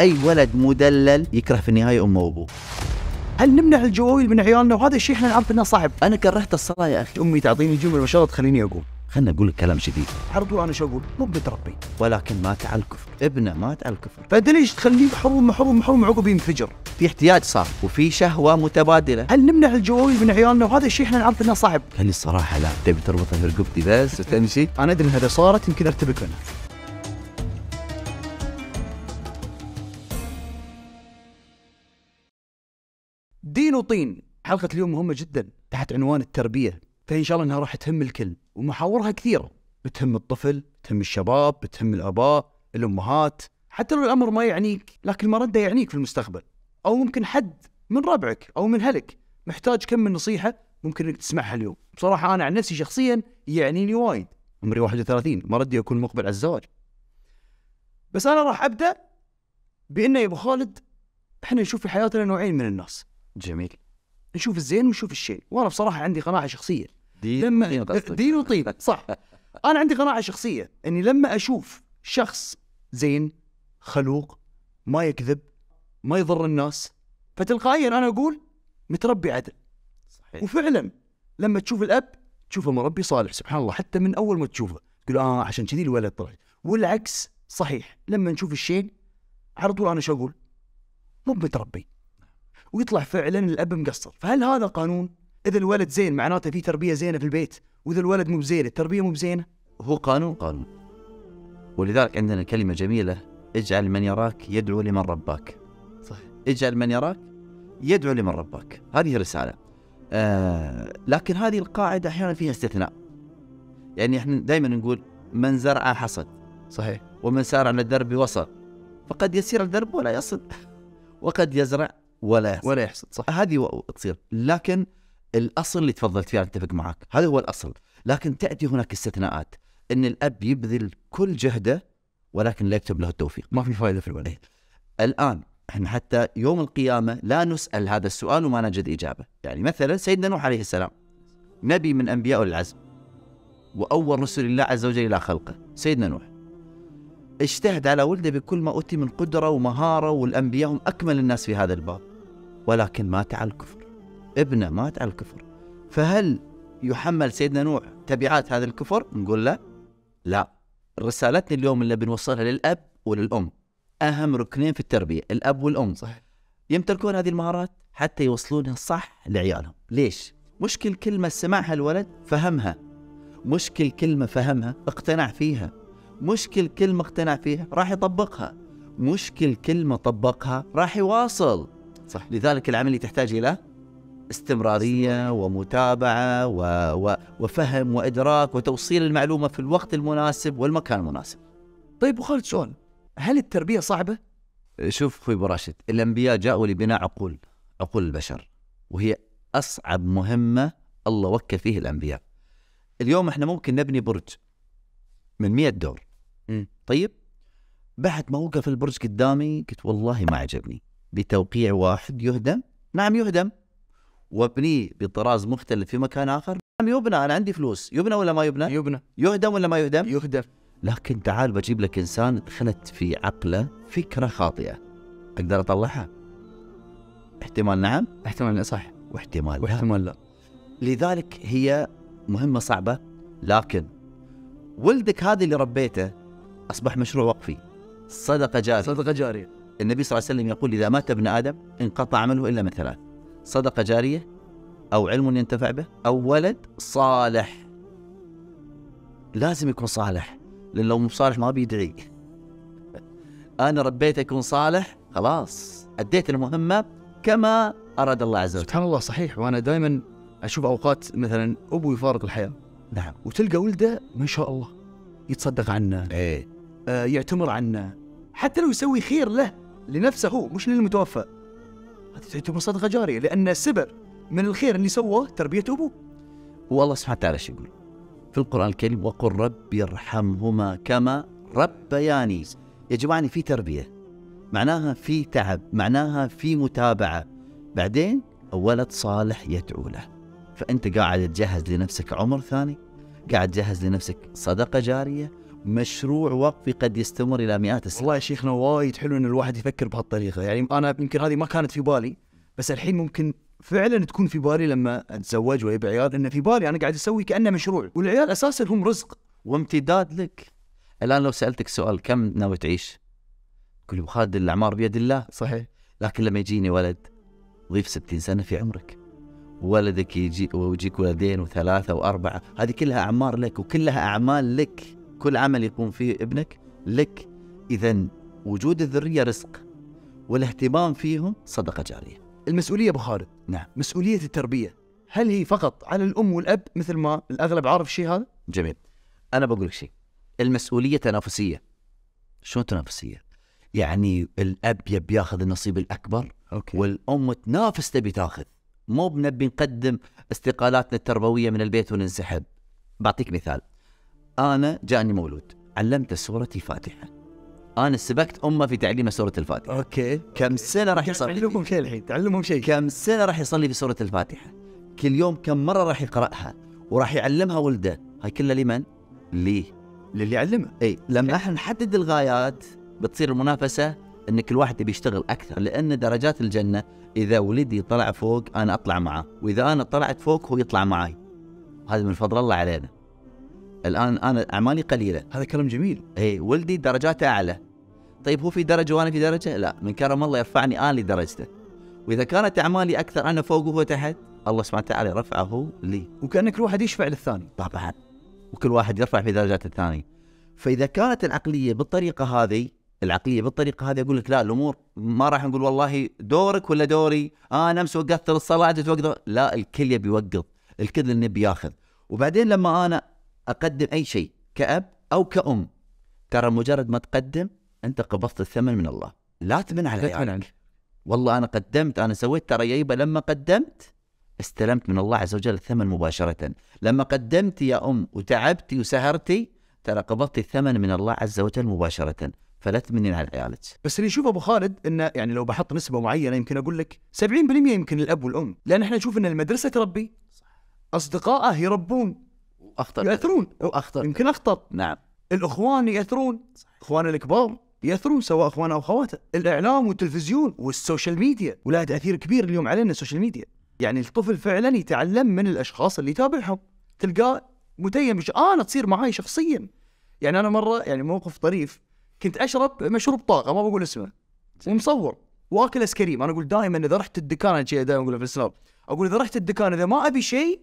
اي ولد مدلل يكره في النهايه امه وابوه هل نمنع الجواويل من عيالنا وهذا الشيء احنا نعرف انه صعب انا كرهت الصلاه يا اخي امي تعطيني جمل ما شاء الله تخليني اقول خلنا لك كلام شديد على طول انا شو اقول مو بتربي ولكن مات على الكفر ابنه مات على الكفر فانت ليش تخليه محروم محروم محروم عقب ينفجر في احتياج صار وفي شهوه متبادله هل نمنع الجواويل من عيالنا وهذا الشيء احنا نعرف انه صعب خلي الصراحه لا تبي تربطها في رقبتي بس وتمشي انا ادري ان هذا صارت يمكن ارتبك منها دين وطين حلقة اليوم مهمة جدا تحت عنوان التربية فإن شاء الله أنها راح تهم الكل ومحاورها كثير بتهم الطفل بتهم الشباب بتهم الآباء الأمهات حتى لو الأمر ما يعنيك لكن ما رده يعنيك في المستقبل أو ممكن حد من ربعك أو من أهلك محتاج كم من نصيحة ممكن أنك تسمعها اليوم بصراحة أنا عن نفسي شخصيا يعنيني وايد عمري 31 ما ردي أكون مقبل على الزواج بس أنا راح أبدأ بأن يا أبو خالد احنا نشوف في حياتنا نوعين من الناس جميل نشوف الزين ونشوف الشيء وانا بصراحه عندي قناعه شخصيه دين لما دين وطيب صح انا عندي قناعه شخصيه اني لما اشوف شخص زين خلوق ما يكذب ما يضر الناس فتلقائيا انا اقول متربي عدل صحيح. وفعلا لما تشوف الاب تشوفه مربي صالح سبحان الله حتى من اول ما تشوفه تقول اه عشان كذي الولد طلع والعكس صحيح لما نشوف الشين على طول انا شو اقول؟ مو متربي ويطلع فعلا الاب مقصر فهل هذا قانون اذا الولد زين معناته في تربيه زينه في البيت واذا الولد مو بزين التربيه مو بزينه هو قانون قانون ولذلك عندنا كلمه جميله اجعل من يراك يدعو لمن رباك صحيح اجعل من يراك يدعو لمن رباك هذه رساله آه لكن هذه القاعده احيانا فيها استثناء يعني احنا دائما نقول من زرع حصد صحيح ومن سار على الدرب وصل فقد يسير الدرب ولا يصل وقد يزرع ولا يحسد ولا يحسد صح هذه تصير لكن الاصل اللي تفضلت فيه اتفق معك هذا هو الاصل لكن تاتي هناك استثناءات ان الاب يبذل كل جهده ولكن لا يكتب له التوفيق ما في فائده في الولد إيه. الان احنا حتى يوم القيامه لا نسال هذا السؤال وما نجد اجابه يعني مثلا سيدنا نوح عليه السلام نبي من انبياء العزم واول رسل الله عز وجل الى خلقه سيدنا نوح اجتهد على ولده بكل ما اوتي من قدره ومهاره والانبياء هم اكمل الناس في هذا الباب ولكن مات على الكفر ابنه مات على الكفر فهل يحمل سيدنا نوح تبعات هذا الكفر نقول له لا رسالتنا اليوم اللي بنوصلها للأب وللأم أهم ركنين في التربية الأب والأم صح يمتلكون هذه المهارات حتى يوصلونها صح لعيالهم ليش؟ مشكل كلمة سمعها الولد فهمها مشكل كلمة فهمها اقتنع فيها مشكل كلمة اقتنع فيها راح يطبقها مشكل كلمة طبقها راح يواصل صح لذلك العملية تحتاج إلى استمرارية ومتابعة و... و... وفهم وإدراك وتوصيل المعلومة في الوقت المناسب والمكان المناسب طيب وخالد سؤال هل التربية صعبة؟ شوف أخوي أبو راشد الأنبياء جاءوا لبناء عقول عقول البشر وهي أصعب مهمة الله وكل فيه الأنبياء اليوم احنا ممكن نبني برج من 100 دور م. طيب بعد ما وقف البرج قدامي قلت والله ما عجبني بتوقيع واحد يهدم نعم يهدم وابنيه بطراز مختلف في مكان آخر نعم يبنى أنا عندي فلوس يبنى ولا ما يبنى يبنى يهدم ولا ما يهدم يهدم لكن تعال بجيب لك إنسان دخلت في عقله فكرة خاطئة أقدر أطلعها احتمال نعم احتمال صح واحتمال واحتمال لا لذلك هي مهمة صعبة لكن ولدك هذا اللي ربيته أصبح مشروع وقفي صدقة جارية صدقة جارية النبي صلى الله عليه وسلم يقول إذا مات ابن آدم انقطع عمله إلا من ثلاث صدقة جارية أو علم ينتفع به أو ولد صالح لازم يكون صالح لأن لو مو صالح ما بيدعي أنا ربيت يكون صالح خلاص أديت المهمة كما أراد الله عز وجل سبحان الله صحيح وأنا دائما أشوف أوقات مثلا أبوي يفارق الحياة نعم وتلقى ولده ما شاء الله يتصدق عنه ايه آه يعتمر عنه حتى لو يسوي خير له لنفسه هو مش للمتوفى هذه تعتبر صدقه جاريه لان سبب من الخير اللي سواه تربيه ابوه والله سبحانه وتعالى شو يقول في القران الكريم وقل رب ارحمهما كما ربياني يا جماعه في تربيه معناها في تعب معناها في متابعه بعدين ولد صالح يدعو له فانت قاعد تجهز لنفسك عمر ثاني قاعد تجهز لنفسك صدقه جاريه مشروع وقفي قد يستمر الى مئات السنين والله يا شيخنا وايد حلو ان الواحد يفكر بهالطريقه يعني انا يمكن هذه ما كانت في بالي بس الحين ممكن فعلا تكون في بالي لما اتزوج ويب عيال ان في بالي انا قاعد اسوي كانه مشروع والعيال اساسا هم رزق وامتداد لك الان لو سالتك سؤال كم ناوي تعيش؟ تقول خالد الاعمار بيد الله صحيح لكن لما يجيني ولد ضيف 60 سنه في عمرك ولدك يجي ويجيك ولدين وثلاثه واربعه هذه كلها اعمار لك وكلها اعمال لك كل عمل يقوم فيه ابنك لك إذا وجود الذرية رزق والاهتمام فيهم صدقة جارية المسؤولية أبو خالد نعم مسؤولية التربية هل هي فقط على الأم والأب مثل ما الأغلب عارف شيء هذا؟ جميل أنا بقول لك شيء المسؤولية تنافسية شو تنافسية؟ يعني الأب يبي ياخذ النصيب الأكبر أوكي. والأم تنافس تبي تاخذ مو بنبي نقدم استقالاتنا التربوية من البيت وننسحب بعطيك مثال أنا جاني مولود علمته سورة الفاتحة أنا سبقت أمه في تعليمه سورة الفاتحة أوكي كم سنة راح يصلي تعلمهم شيء الحين تعلمهم شيء كم سنة راح يصلي في سورة الفاتحة كل يوم كم مرة راح يقرأها وراح يعلمها ولده هاي كلها لمن؟ لي للي يعلمه اي لما احنا نحدد الغايات بتصير المنافسه ان كل واحد يبي يشتغل اكثر لان درجات الجنه اذا ولدي طلع فوق انا اطلع معاه واذا انا طلعت فوق هو يطلع معاي هذا من فضل الله علينا الان انا اعمالي قليله هذا كلام جميل اي ولدي درجاته اعلى طيب هو في درجه وانا في درجه لا من كرم الله يرفعني انا لدرجته واذا كانت اعمالي اكثر انا فوق وهو تحت الله سبحانه وتعالى رفعه لي وكانك واحد يشفع للثاني طبعا وكل واحد يرفع في درجات الثاني فاذا كانت العقليه بالطريقه هذه العقليه بالطريقه هذه اقول لك لا الامور ما راح نقول والله دورك ولا دوري آه انا امس وقفت الصلاه توقف لا الكل يبي يوقف الكل اللي بياخذ وبعدين لما انا اقدم اي شيء كاب او كام ترى مجرد ما تقدم انت قبضت الثمن من الله لا تمن على عيالك والله انا قدمت انا سويت ترى يبا لما قدمت استلمت من الله عز وجل الثمن مباشره لما قدمت يا ام وتعبتي وسهرتي ترى قبضتي الثمن من الله عز وجل مباشره فلا تمنين على عيالك بس اللي يشوف ابو خالد انه يعني لو بحط نسبه معينه يمكن اقول لك 70% يمكن الاب والام لان احنا نشوف ان المدرسه تربي اصدقائه يربون اخطر ياثرون اخطر يمكن اخطر نعم الاخوان ياثرون اخوان الكبار ياثرون سواء اخوانه او اخواته الاعلام والتلفزيون والسوشيال ميديا ولها تاثير كبير اليوم علينا السوشيال ميديا يعني الطفل فعلا يتعلم من الاشخاص اللي يتابعهم تلقاه متيم مش آه انا تصير معي شخصيا يعني انا مره يعني موقف طريف كنت اشرب مشروب طاقه ما بقول اسمه ومصور واكل ايس كريم انا اقول دائما اذا رحت الدكان انا دائما اقولها في السناب اقول اذا رحت الدكان اذا ما ابي شيء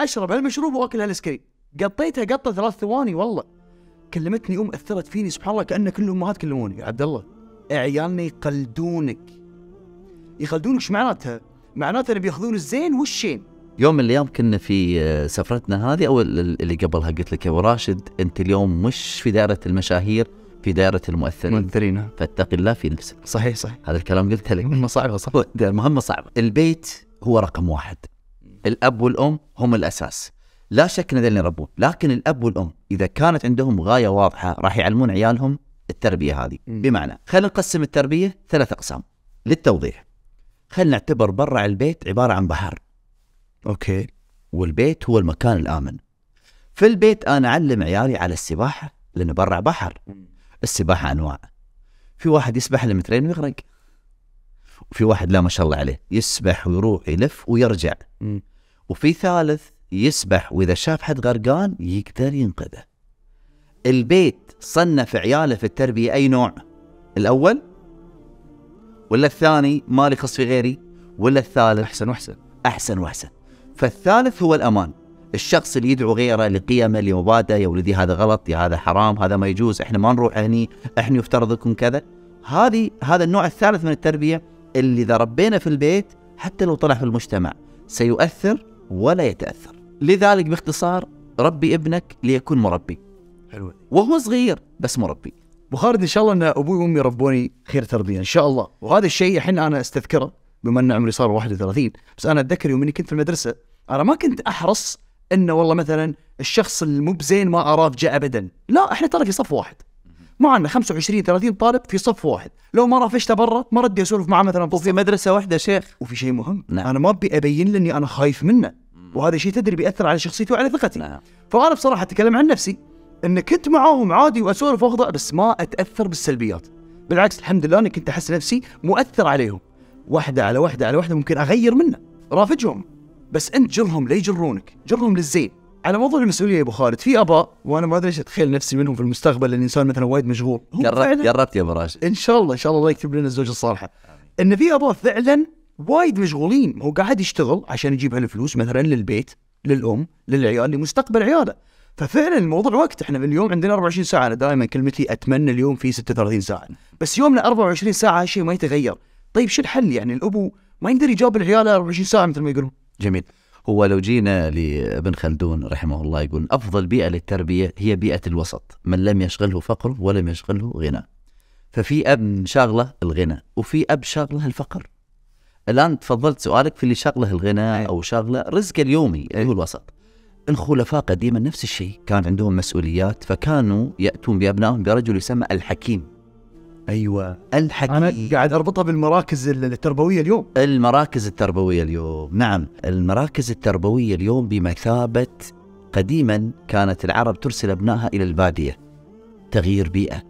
اشرب هالمشروب واكل هالايس كريم قطيتها قطه ثلاث ثواني والله كلمتني ام اثرت فيني سبحان الله كان كل الامهات كلموني يا عبد الله عيالنا يقلدونك يقلدونك ايش معناتها؟ معناتها انهم بياخذون الزين والشين يوم من الايام كنا في آه، سفرتنا هذه او اللي قبلها قلت لك يا ابو راشد انت اليوم مش في دائره المشاهير في دائرة المؤثرين المؤثرين نعم. فاتق الله في نفسك صحيح صحيح هذا الكلام قلته لك مهمة صعبة صح مهمة صعبة البيت هو رقم واحد الأب والأم هم الأساس لا شك ان ذلك يربون لكن الاب والام اذا كانت عندهم غايه واضحه راح يعلمون عيالهم التربيه هذه بمعنى خلينا نقسم التربيه ثلاث اقسام للتوضيح خلينا نعتبر برا البيت عباره عن بحر اوكي والبيت هو المكان الامن في البيت انا اعلم عيالي على السباحه لان برا بحر السباحه انواع في واحد يسبح لمترين ويغرق وفي واحد لا ما شاء الله عليه يسبح ويروح يلف ويرجع وفي ثالث يسبح واذا شاف حد غرقان يقدر ينقذه. البيت صنف عياله في التربيه اي نوع؟ الاول ولا الثاني مالي خص في غيري ولا الثالث احسن واحسن احسن واحسن فالثالث هو الامان الشخص اللي يدعو غيره لقيمه لمبادئه يا ولدي هذا غلط يا هذا حرام هذا ما يجوز احنا ما نروح هني احنا يفترض لكم كذا هذه هذا النوع الثالث من التربيه اللي اذا ربينا في البيت حتى لو طلع في المجتمع سيؤثر ولا يتاثر لذلك باختصار ربي ابنك ليكون مربي حلو وهو صغير بس مربي بخارد ان شاء الله ان ابوي وامي ربوني خير تربيه ان شاء الله وهذا الشيء الحين انا استذكره بما ان عمري صار 31 بس انا اتذكر يوم اني كنت في المدرسه انا ما كنت احرص انه والله مثلا الشخص المبزين بزين ما اراه جاء ابدا لا احنا ترى في صف واحد معنا 25 30 طالب في صف واحد لو ما رافشته برا ما ردي اسولف معاه مثلا في مدرسه واحده شيخ وفي شيء مهم نعم. انا ما ابي ابين له اني انا خايف منه وهذا شيء تدري بياثر على شخصيتي وعلى ثقتي نعم. فانا بصراحه اتكلم عن نفسي ان كنت معاهم عادي واسولف واخضع بس ما اتاثر بالسلبيات بالعكس الحمد لله اني كنت احس نفسي مؤثر عليهم واحده على واحده على واحده ممكن اغير منه رافجهم بس انت جرهم لا يجرونك جرهم للزين على موضوع المسؤوليه يا ابو خالد في اباء وانا ما ادري ايش اتخيل نفسي منهم في المستقبل لان الانسان مثلا وايد مشغول جربت يا ابو راشد ان شاء الله ان شاء الله الله يكتب لنا الزوجه الصالحه ان في اباء فعلا وايد مشغولين هو قاعد يشتغل عشان يجيب هالفلوس مثلا للبيت للام للعيال لمستقبل عياله ففعلا الموضوع وقت احنا اليوم عندنا 24 ساعه انا دائما كلمتي اتمنى اليوم في 36 ساعه بس يومنا 24 ساعه هالشيء ما يتغير طيب شو الحل يعني الابو ما يقدر يجاوب عياله 24 ساعه مثل ما يقولون جميل هو لو جينا لابن خلدون رحمه الله يقول افضل بيئه للتربيه هي بيئه الوسط من لم يشغله فقر ولم يشغله غنى ففي اب شاغله الغنى وفي اب شاغله الفقر الان تفضلت سؤالك في اللي شغله الغنى أيوة. او شغله رزق اليومي اللي أيوة. هو الوسط الخلفاء قديما نفس الشيء كان عندهم مسؤوليات فكانوا ياتون بابنائهم برجل يسمى الحكيم ايوه الحكيم انا قاعد اربطها بالمراكز التربويه اليوم المراكز التربويه اليوم نعم المراكز التربويه اليوم بمثابه قديما كانت العرب ترسل ابنائها الى الباديه تغيير بيئه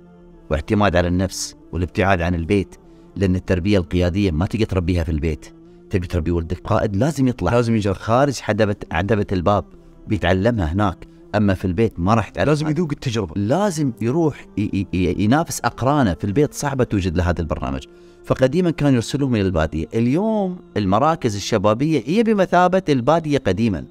واعتماد على النفس والابتعاد عن البيت لان التربيه القياديه ما تقدر تربيها في البيت تبي تربي ولدك قائد لازم يطلع لازم يجرب خارج حدبه عدبه الباب بيتعلمها هناك اما في البيت ما راح يتعلم لازم يذوق التجربه لازم يروح ينافس اقرانه في البيت صعبه توجد لهذا البرنامج فقديما كان يرسلهم الى الباديه اليوم المراكز الشبابيه هي بمثابه الباديه قديما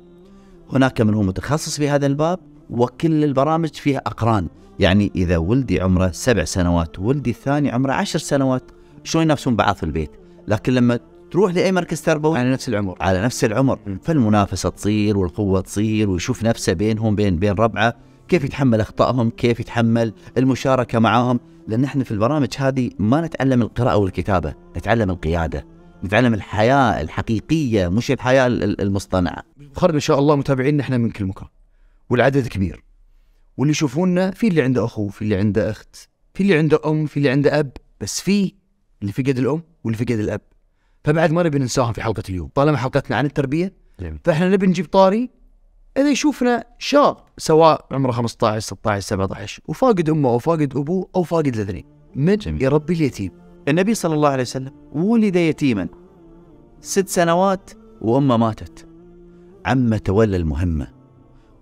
هناك من هو متخصص في هذا الباب وكل البرامج فيها اقران يعني اذا ولدي عمره سبع سنوات ولدي الثاني عمره عشر سنوات شلون ينافسون بعض في البيت لكن لما تروح لاي مركز تربوي على نفس العمر على نفس العمر فالمنافسه تصير والقوه تصير ويشوف نفسه بينهم بين بين ربعه كيف يتحمل اخطائهم كيف يتحمل المشاركه معاهم لان احنا في البرامج هذه ما نتعلم القراءه والكتابه نتعلم القياده نتعلم الحياه الحقيقيه مش الحياه المصطنعه خرج ان شاء الله متابعينا احنا من كل مكان والعدد كبير واللي يشوفونا في اللي عنده اخو في اللي عنده اخت في اللي عنده ام في اللي عنده اب بس في اللي في قيد الام واللي في قيد الاب فبعد ما نبي ننساهم في حلقه اليوم طالما حلقتنا عن التربيه جميل. فاحنا نبي نجيب طاري اذا يشوفنا شاب سواء عمره 15 16 17 وفاقد امه او فاقد ابوه او فاقد الاثنين من جميل. يربي اليتيم النبي صلى الله عليه وسلم ولد يتيما ست سنوات وامه ماتت عمه تولى المهمه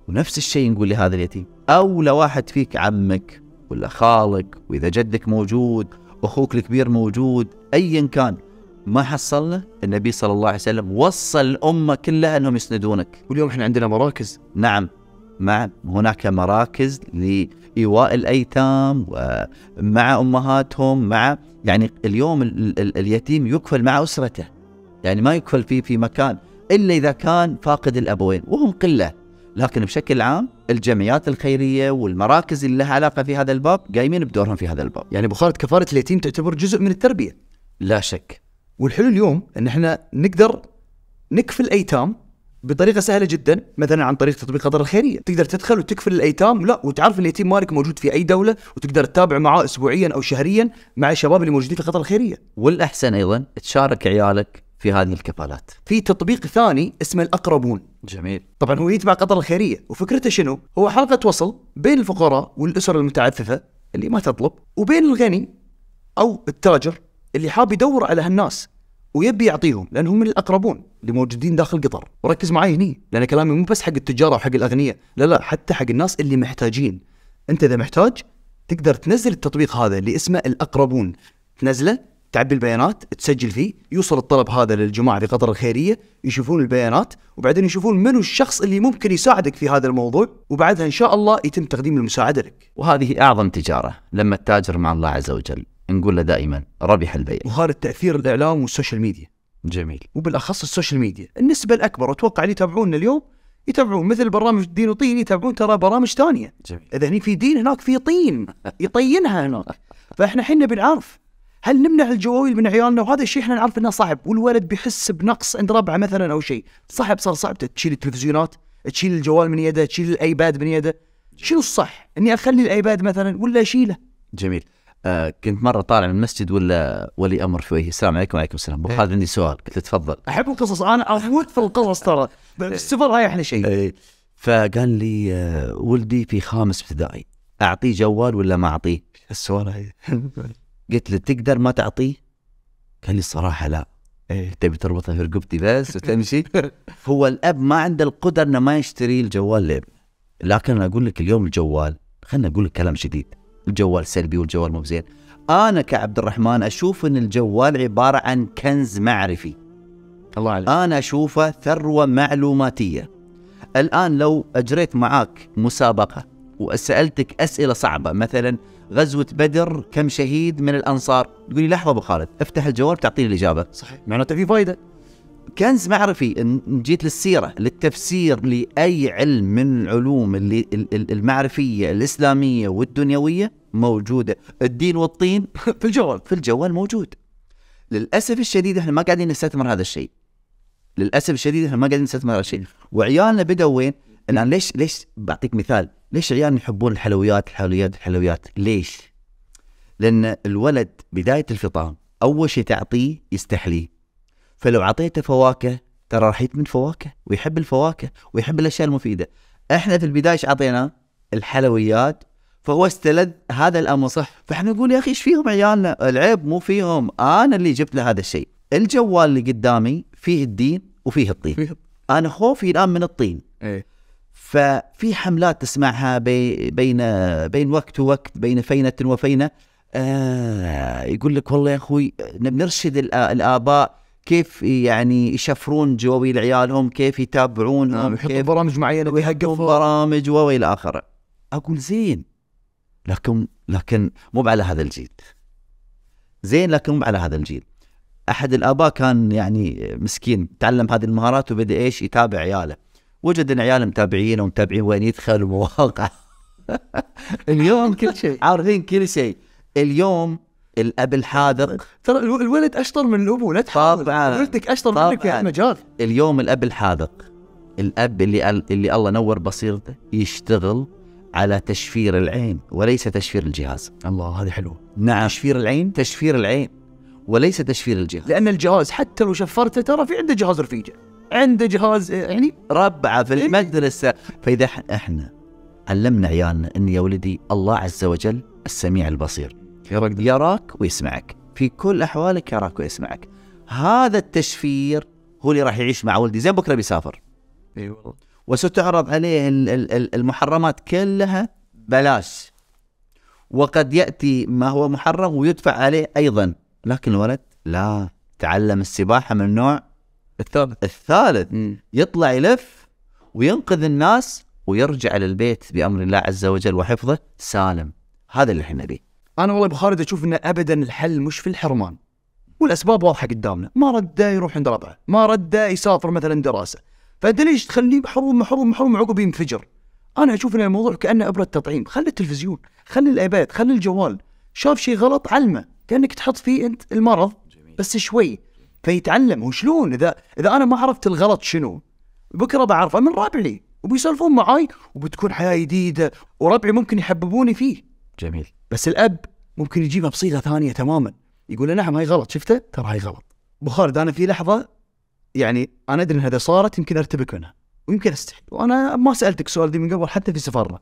ونفس الشيء نقول لهذا اليتيم اولى واحد فيك عمك ولا خالك واذا جدك موجود اخوك الكبير موجود ايا كان ما حصلنا النبي صلى الله عليه وسلم وصل الامه كلها انهم يسندونك واليوم احنا عندنا مراكز نعم مع نعم. هناك مراكز لايواء الايتام ومع امهاتهم مع يعني اليوم ال ال اليتيم يكفل مع اسرته يعني ما يكفل فيه في مكان الا اذا كان فاقد الابوين وهم قله لكن بشكل عام الجمعيات الخيريه والمراكز اللي لها علاقه في هذا الباب قايمين بدورهم في هذا الباب. يعني بخارة كفاره اليتيم تعتبر جزء من التربيه. لا شك. والحلو اليوم ان احنا نقدر نكفل الايتام بطريقه سهله جدا مثلا عن طريق تطبيق قطر الخيريه تقدر تدخل وتكفل الايتام لا وتعرف اليتيم مالك موجود في اي دوله وتقدر تتابع معاه اسبوعيا او شهريا مع الشباب اللي موجودين في قطر الخيريه والاحسن ايضا تشارك عيالك في هذه الكفالات. في تطبيق ثاني اسمه الاقربون. جميل. طبعا هو يتبع قطر الخيريه وفكرته شنو؟ هو حلقه وصل بين الفقراء والاسر المتعففه اللي ما تطلب وبين الغني او التاجر اللي حاب يدور على هالناس ويبي يعطيهم لانهم من الاقربون اللي موجودين داخل قطر، وركز معي هني لان كلامي مو بس حق التجاره وحق الاغنياء، لا لا حتى حق الناس اللي محتاجين. انت اذا محتاج تقدر تنزل التطبيق هذا اللي اسمه الاقربون، تنزله تعبي البيانات تسجل فيه يوصل الطلب هذا للجماعه في قطر الخيريه يشوفون البيانات وبعدين يشوفون منو الشخص اللي ممكن يساعدك في هذا الموضوع وبعدها ان شاء الله يتم تقديم المساعده لك وهذه اعظم تجاره لما التاجر مع الله عز وجل نقول له دائما ربح البيع وهذا التاثير الاعلام والسوشيال ميديا جميل وبالاخص السوشيال ميديا النسبه الاكبر اتوقع اللي يتابعونا اليوم يتابعون مثل برامج دين وطين يتابعون ترى برامج ثانيه اذا هني في دين هناك في طين يطينها هناك فاحنا حنا بنعرف هل نمنع الجواويل من عيالنا وهذا الشيء احنا نعرف انه صعب والولد بيحس بنقص عند ربعه مثلا او شيء صعب صار صعب تشيل التلفزيونات تشيل الجوال من يده تشيل الايباد من يده شنو الصح اني اخلي الايباد مثلا ولا اشيله جميل آه كنت مره طالع من المسجد ولا ولي امر في وجهي السلام عليكم وعليكم السلام ابو إيه. خالد عندي سؤال قلت له تفضل احب القصص انا اموت في القصص ترى السفر هاي احلى شيء إيه. فقال لي آه ولدي في خامس ابتدائي اعطيه جوال ولا ما اعطيه؟ السؤال هاي قلت له تقدر ما تعطيه؟ قال لي الصراحه لا ايه تبي تربطها في رقبتي بس وتمشي هو الاب ما عنده القدره انه ما يشتري الجوال لابنه لكن انا اقول لك اليوم الجوال خلنا اقول لك كلام شديد الجوال سلبي والجوال مو زين انا كعبد الرحمن اشوف ان الجوال عباره عن كنز معرفي الله عليك انا اشوفه ثروه معلوماتيه الان لو اجريت معاك مسابقه وسالتك اسئله صعبه مثلا غزوه بدر كم شهيد من الانصار تقول لي لحظه ابو خالد افتح الجواب تعطيني الاجابه صحيح معناته في فائده كنز معرفي ان جيت للسيره للتفسير لاي علم من العلوم اللي المعرفيه الاسلاميه والدنيويه موجوده الدين والطين في الجوال في الجوال موجود للاسف الشديد احنا ما قاعدين نستثمر هذا الشيء للاسف الشديد احنا ما قاعدين نستثمر هذا الشيء وعيالنا بدأوا وين الان ليش ليش بعطيك مثال ليش عيالنا يحبون الحلويات الحلويات الحلويات ليش لان الولد بدايه الفطام اول شيء تعطيه يستحليه فلو اعطيته فواكه ترى راح يدمن فواكه ويحب الفواكه ويحب الاشياء المفيده احنا في البدايه ايش اعطينا الحلويات فهو استلذ هذا الامر صح فاحنا نقول يا اخي ايش فيهم عيالنا العيب مو فيهم انا اللي جبت له هذا الشيء الجوال اللي قدامي فيه الدين وفيه الطين فيه. انا خوفي الان من الطين ايه ففي حملات تسمعها بي بين بين وقت ووقت بين فينة وفينة آه يقول لك والله يا اخوي بنرشد الاباء كيف يعني يشفرون جواوي لعيالهم كيف يتابعونهم نعم، يحطوا برامج معينه ويهقفوا برامج والى اخره اقول زين لكن لكن مو على هذا الجيل زين لكن مو على هذا الجيل احد الاباء كان يعني مسكين تعلم هذه المهارات وبدا ايش يتابع عياله وجد ان عياله متابعين ومتابعين وين يدخل ومواقع اليوم كل شيء عارفين كل شيء اليوم الاب الحاذق ترى الولد اشطر من الابو لا تحاول طبعا ولدك اشطر منك في المجال اليوم الاب الحاذق الاب اللي اللي الله نور بصيرته يشتغل على تشفير العين وليس تشفير الجهاز الله هذه حلوه نعم تشفير العين تشفير العين وليس تشفير الجهاز لان الجهاز حتى لو شفرته ترى في عنده جهاز رفيجه عنده جهاز يعني ربعه في إيه. المدرسه فاذا احنا علمنا عيالنا ان يا ولدي الله عز وجل السميع البصير يراك ويسمعك في كل احوالك يراك ويسمعك هذا التشفير هو اللي راح يعيش مع ولدي زين بكره بيسافر اي والله وستعرض عليه المحرمات كلها بلاش وقد ياتي ما هو محرم ويدفع عليه ايضا لكن الولد لا تعلم السباحه من نوع الثالث الثالث مم. يطلع يلف وينقذ الناس ويرجع للبيت بامر الله عز وجل وحفظه سالم هذا اللي احنا نبيه انا والله ابو خالد اشوف انه ابدا الحل مش في الحرمان والاسباب واضحه قدامنا ما رده يروح عند ربعه ما رده يسافر مثلا دراسه فانت ليش تخليه محروم محروم محروم عقب ينفجر انا اشوف ان الموضوع كانه ابره تطعيم خلي التلفزيون خلي الايباد خلي الجوال شاف شيء غلط علمه كانك تحط فيه انت المرض بس شوي فيتعلم وشلون اذا اذا انا ما عرفت الغلط شنو بكره بعرفه من ربعي وبيسولفون معاي وبتكون حياه جديده وربعي ممكن يحببوني فيه جميل بس الاب ممكن يجيبها بصيغه ثانيه تماما يقول له نعم هاي غلط شفته ترى هاي غلط ابو خالد انا في لحظه يعني انا ادري ان هذا صارت يمكن ارتبك منها ويمكن استحي وانا ما سالتك سؤال دي من قبل حتى في سفرنا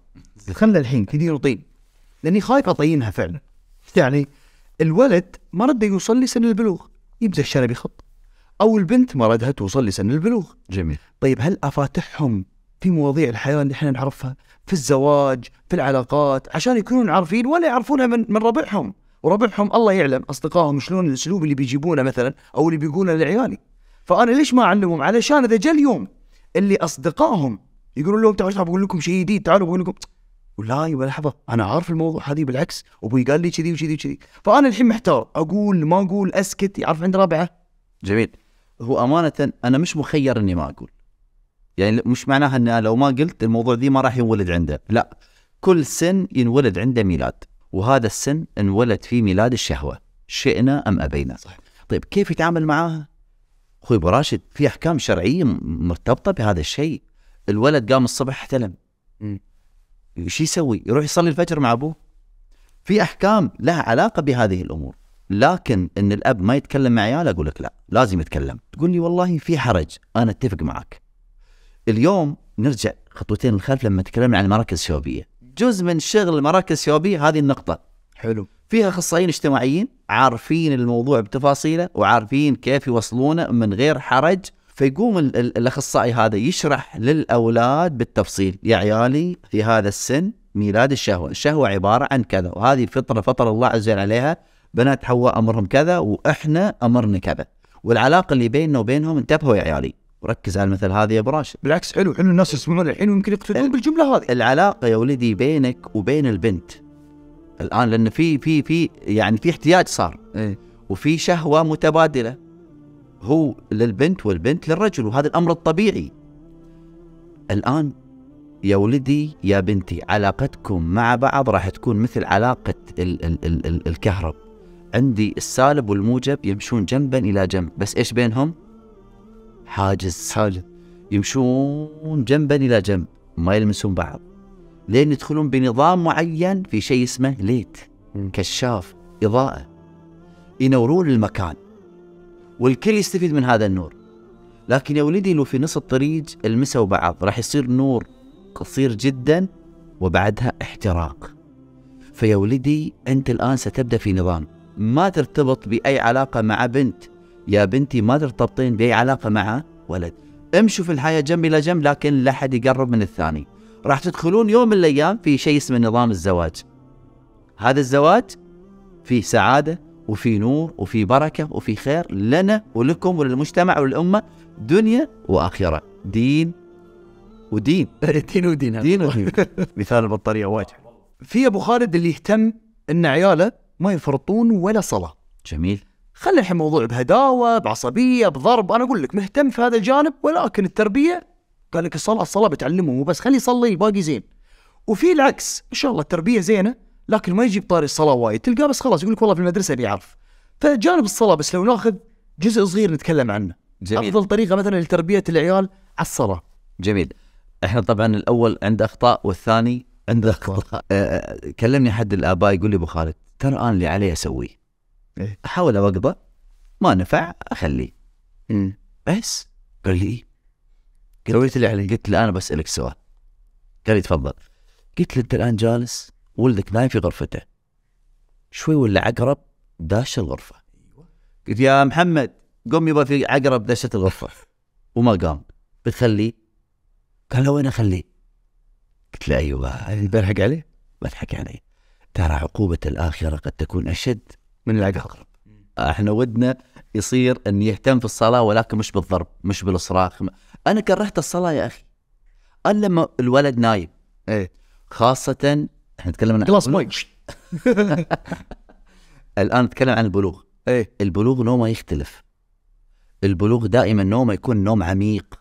خلنا الحين كثير وطين لاني خايف اطينها فعلا يعني الولد ما رده يوصل لي سن البلوغ يمسك شنب يخط او البنت مرضها توصل لسن البلوغ جميل طيب هل افاتحهم في مواضيع الحياه اللي احنا نعرفها في الزواج في العلاقات عشان يكونون عارفين ولا يعرفونها من من ربعهم وربعهم الله يعلم اصدقائهم شلون الاسلوب اللي بيجيبونه مثلا او اللي بيقوله لعيالي فانا ليش ما اعلمهم علشان اذا جاء اليوم اللي اصدقائهم يقولون لهم تعالوا بقول لكم شيء جديد تعالوا بقول لكم ولا يبا لحظه انا عارف الموضوع هذه بالعكس ابوي قال لي كذي وكذي وكذي فانا الحين محتار اقول ما اقول اسكت يعرف عند رابعه جميل هو امانه انا مش مخير اني ما اقول يعني مش معناها ان لو ما قلت الموضوع ذي ما راح ينولد عنده لا كل سن ينولد عنده ميلاد وهذا السن انولد فيه ميلاد الشهوه شئنا ام ابينا صحيح. طيب كيف يتعامل معاها اخوي ابو راشد في احكام شرعيه مرتبطه بهذا الشيء الولد قام الصبح احتلم شو يسوي؟ يروح يصلي الفجر مع ابوه؟ في احكام لها علاقه بهذه الامور لكن ان الاب ما يتكلم مع عياله اقول لك لا لازم يتكلم تقول لي والله في حرج انا اتفق معك اليوم نرجع خطوتين للخلف لما تكلمنا عن المراكز الشبابيه جزء من شغل المراكز الشبابيه هذه النقطه حلو فيها اخصائيين اجتماعيين عارفين الموضوع بتفاصيله وعارفين كيف يوصلونه من غير حرج فيقوم الاخصائي هذا يشرح للاولاد بالتفصيل يا عيالي في هذا السن ميلاد الشهوه، الشهوه عباره عن كذا وهذه فطره فطر الله عز وجل عليها بنات حواء امرهم كذا واحنا امرنا كذا والعلاقه اللي بيننا وبينهم انتبهوا يا عيالي ركز على مثل هذه يا براش بالعكس حلو حلو الناس يسمعون الحين ويمكن يقتلون بالجمله هذه العلاقه يا ولدي بينك وبين البنت الان لان في في في يعني في احتياج صار إيه؟ وفي شهوه متبادله هو للبنت والبنت للرجل وهذا الامر الطبيعي. الان يا ولدي يا بنتي علاقتكم مع بعض راح تكون مثل علاقه ال ال ال ال الكهرب. عندي السالب والموجب يمشون جنبا الى جنب، بس ايش بينهم؟ حاجز حاجز يمشون جنبا الى جنب، ما يلمسون بعض. لين يدخلون بنظام معين في شيء اسمه ليت كشاف اضاءه ينورون المكان والكل يستفيد من هذا النور لكن يا ولدي لو في نص الطريق المسوا بعض راح يصير نور قصير جدا وبعدها احتراق فيا ولدي انت الان ستبدا في نظام ما ترتبط باي علاقه مع بنت يا بنتي ما ترتبطين باي علاقه مع ولد امشوا في الحياه جنب الى جنب لكن لا احد يقرب من الثاني راح تدخلون يوم من الايام في شيء اسمه نظام الزواج هذا الزواج فيه سعاده وفي نور وفي بركة وفي خير لنا ولكم وللمجتمع وللأمة دنيا وآخرة دين ودين دين ودين دين ودين مثال البطارية واجه في أبو خالد اللي يهتم أن عياله ما يفرطون ولا صلاة جميل خلي الحين موضوع بهداوة بعصبية بضرب أنا أقول لك مهتم في هذا الجانب ولكن التربية قال لك الصلاة الصلاة بتعلمه وبس خليه يصلي الباقي زين وفي العكس إن شاء الله التربية زينة لكن ما يجيب طاري الصلاه وايد تلقاه بس خلاص يقول لك والله في المدرسه بيعرف فجانب الصلاه بس لو ناخذ جزء صغير نتكلم عنه جميل. افضل طريقه مثلا لتربيه العيال على الصلاه جميل احنا طبعا الاول عنده اخطاء والثاني عنده اخطاء أه, آه، كلمني احد الاباء يقول لي ابو خالد ترى انا اللي علي اسويه إيه؟ احاول اوقظه ما نفع اخليه بس قال لي إيه. قلت اللي علي قلت له انا بسالك سؤال قال لي تفضل قلت له انت الان جالس ولدك نايم في غرفته شوي ولا عقرب داش الغرفه قلت يا محمد قم يبا في عقرب دشت الغرفه وما قام بتخليه قال له وين اخليه؟ قلت له ايوه بلحق عليه بضحك عليه ترى عقوبه الاخره قد تكون اشد من العقرب احنا ودنا يصير ان يهتم في الصلاه ولكن مش بالضرب مش بالصراخ انا كرهت الصلاه يا اخي الا لما الولد نايم ايه خاصه احنا نتكلم عن كلاس مي الان نتكلم عن البلوغ ايه البلوغ نومه يختلف البلوغ دائما نومه يكون نوم عميق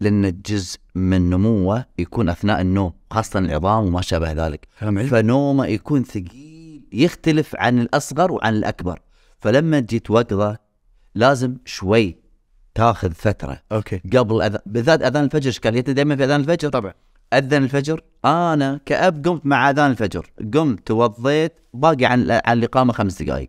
لان جزء من نموه يكون اثناء النوم خاصه العظام وما شابه ذلك فنومه يكون ثقيل يختلف عن الاصغر وعن الاكبر فلما تجي توقظه لازم شوي تاخذ فتره اوكي قبل أذ... بالذات اذان الفجر اشكاليته دائما في اذان الفجر طبعا اذن الفجر انا كاب قمت مع اذان الفجر قمت توضيت باقي عن الاقامه خمس دقائق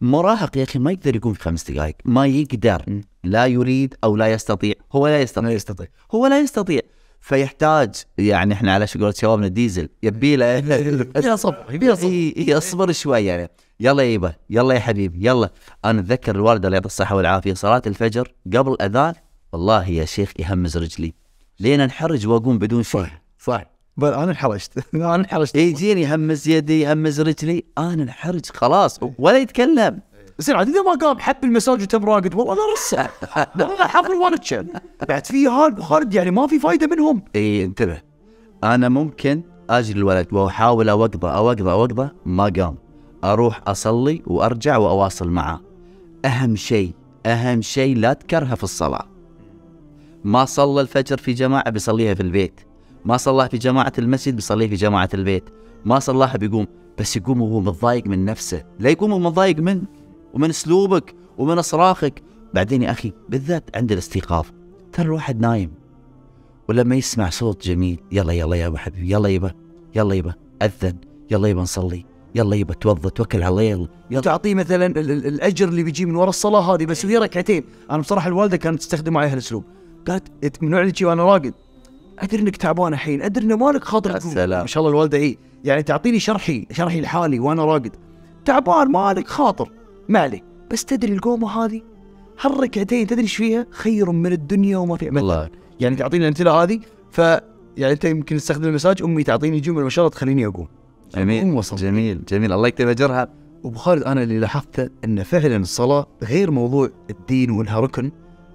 مراهق يا اخي ما يقدر يقوم في خمس دقائق ما يقدر لا يريد او لا يستطيع هو لا يستطيع لا يستطيع هو لا يستطيع فيحتاج يعني احنا على شو شبابنا ديزل يبي له يبي صبر يبي صبر شوي يعني يلا يبا يلا يا حبيبي يلا انا اتذكر الوالده الله يعطيها الصحه والعافيه صلاه الفجر قبل الاذان والله يا شيخ يهمز رجلي لين انحرج واقوم بدون شيء صح صح بل انا انحرجت انا انحرجت يجيني إيه، يهمز يدي يهمز رجلي انا انحرج خلاص ولا يتكلم زين عاد اذا ما قام حب المساج وتم راقد والله انا رسع والله حظ الوالد بعد في هارد خالد يعني ما في فايده منهم اي انتبه انا ممكن اجي الولد واحاول اوقظه اوقظه اوقظه ما قام اروح اصلي وارجع واواصل معه اهم شيء اهم شيء لا تكرهه في الصلاه ما صلى الفجر في جماعة بيصليها في البيت ما صلى في جماعة المسجد بيصليها في جماعة البيت ما صلاها بيقوم بس يقوم وهو متضايق من نفسه لا يقوم متضايق منك ومن اسلوبك ومن اصراخك بعدين يا اخي بالذات عند الاستيقاظ ترى الواحد نايم ولما يسمع صوت جميل يلا يلا يا حبيبي يلا يبا يلا يبا اذن يلا يبا نصلي يلا يبا توضى توكل على الله يلا تعطيه مثلا الاجر اللي بيجي من وراء الصلاه هذه بس وهي إيه. ركعتين انا بصراحه الوالده كانت تستخدم معي هالاسلوب قالت من وين وانا راقد ادري انك تعبان الحين ادري انه مالك خاطر سلام ما شاء الله الوالده اي يعني تعطيني شرحي شرحي لحالي وانا راقد تعبان مالك خاطر ما عليك بس تدري القومه هذه هالركعتين تدري ايش فيها خير من الدنيا وما فيها مثلا يعني تعطيني الامثله هذه ف يعني انت يمكن تستخدم المساج امي تعطيني جمل ما شاء الله تخليني اقوم جميل جميل جميل الله يكتب اجرها ابو خالد انا اللي لاحظته انه فعلا الصلاه غير موضوع الدين وانها ركن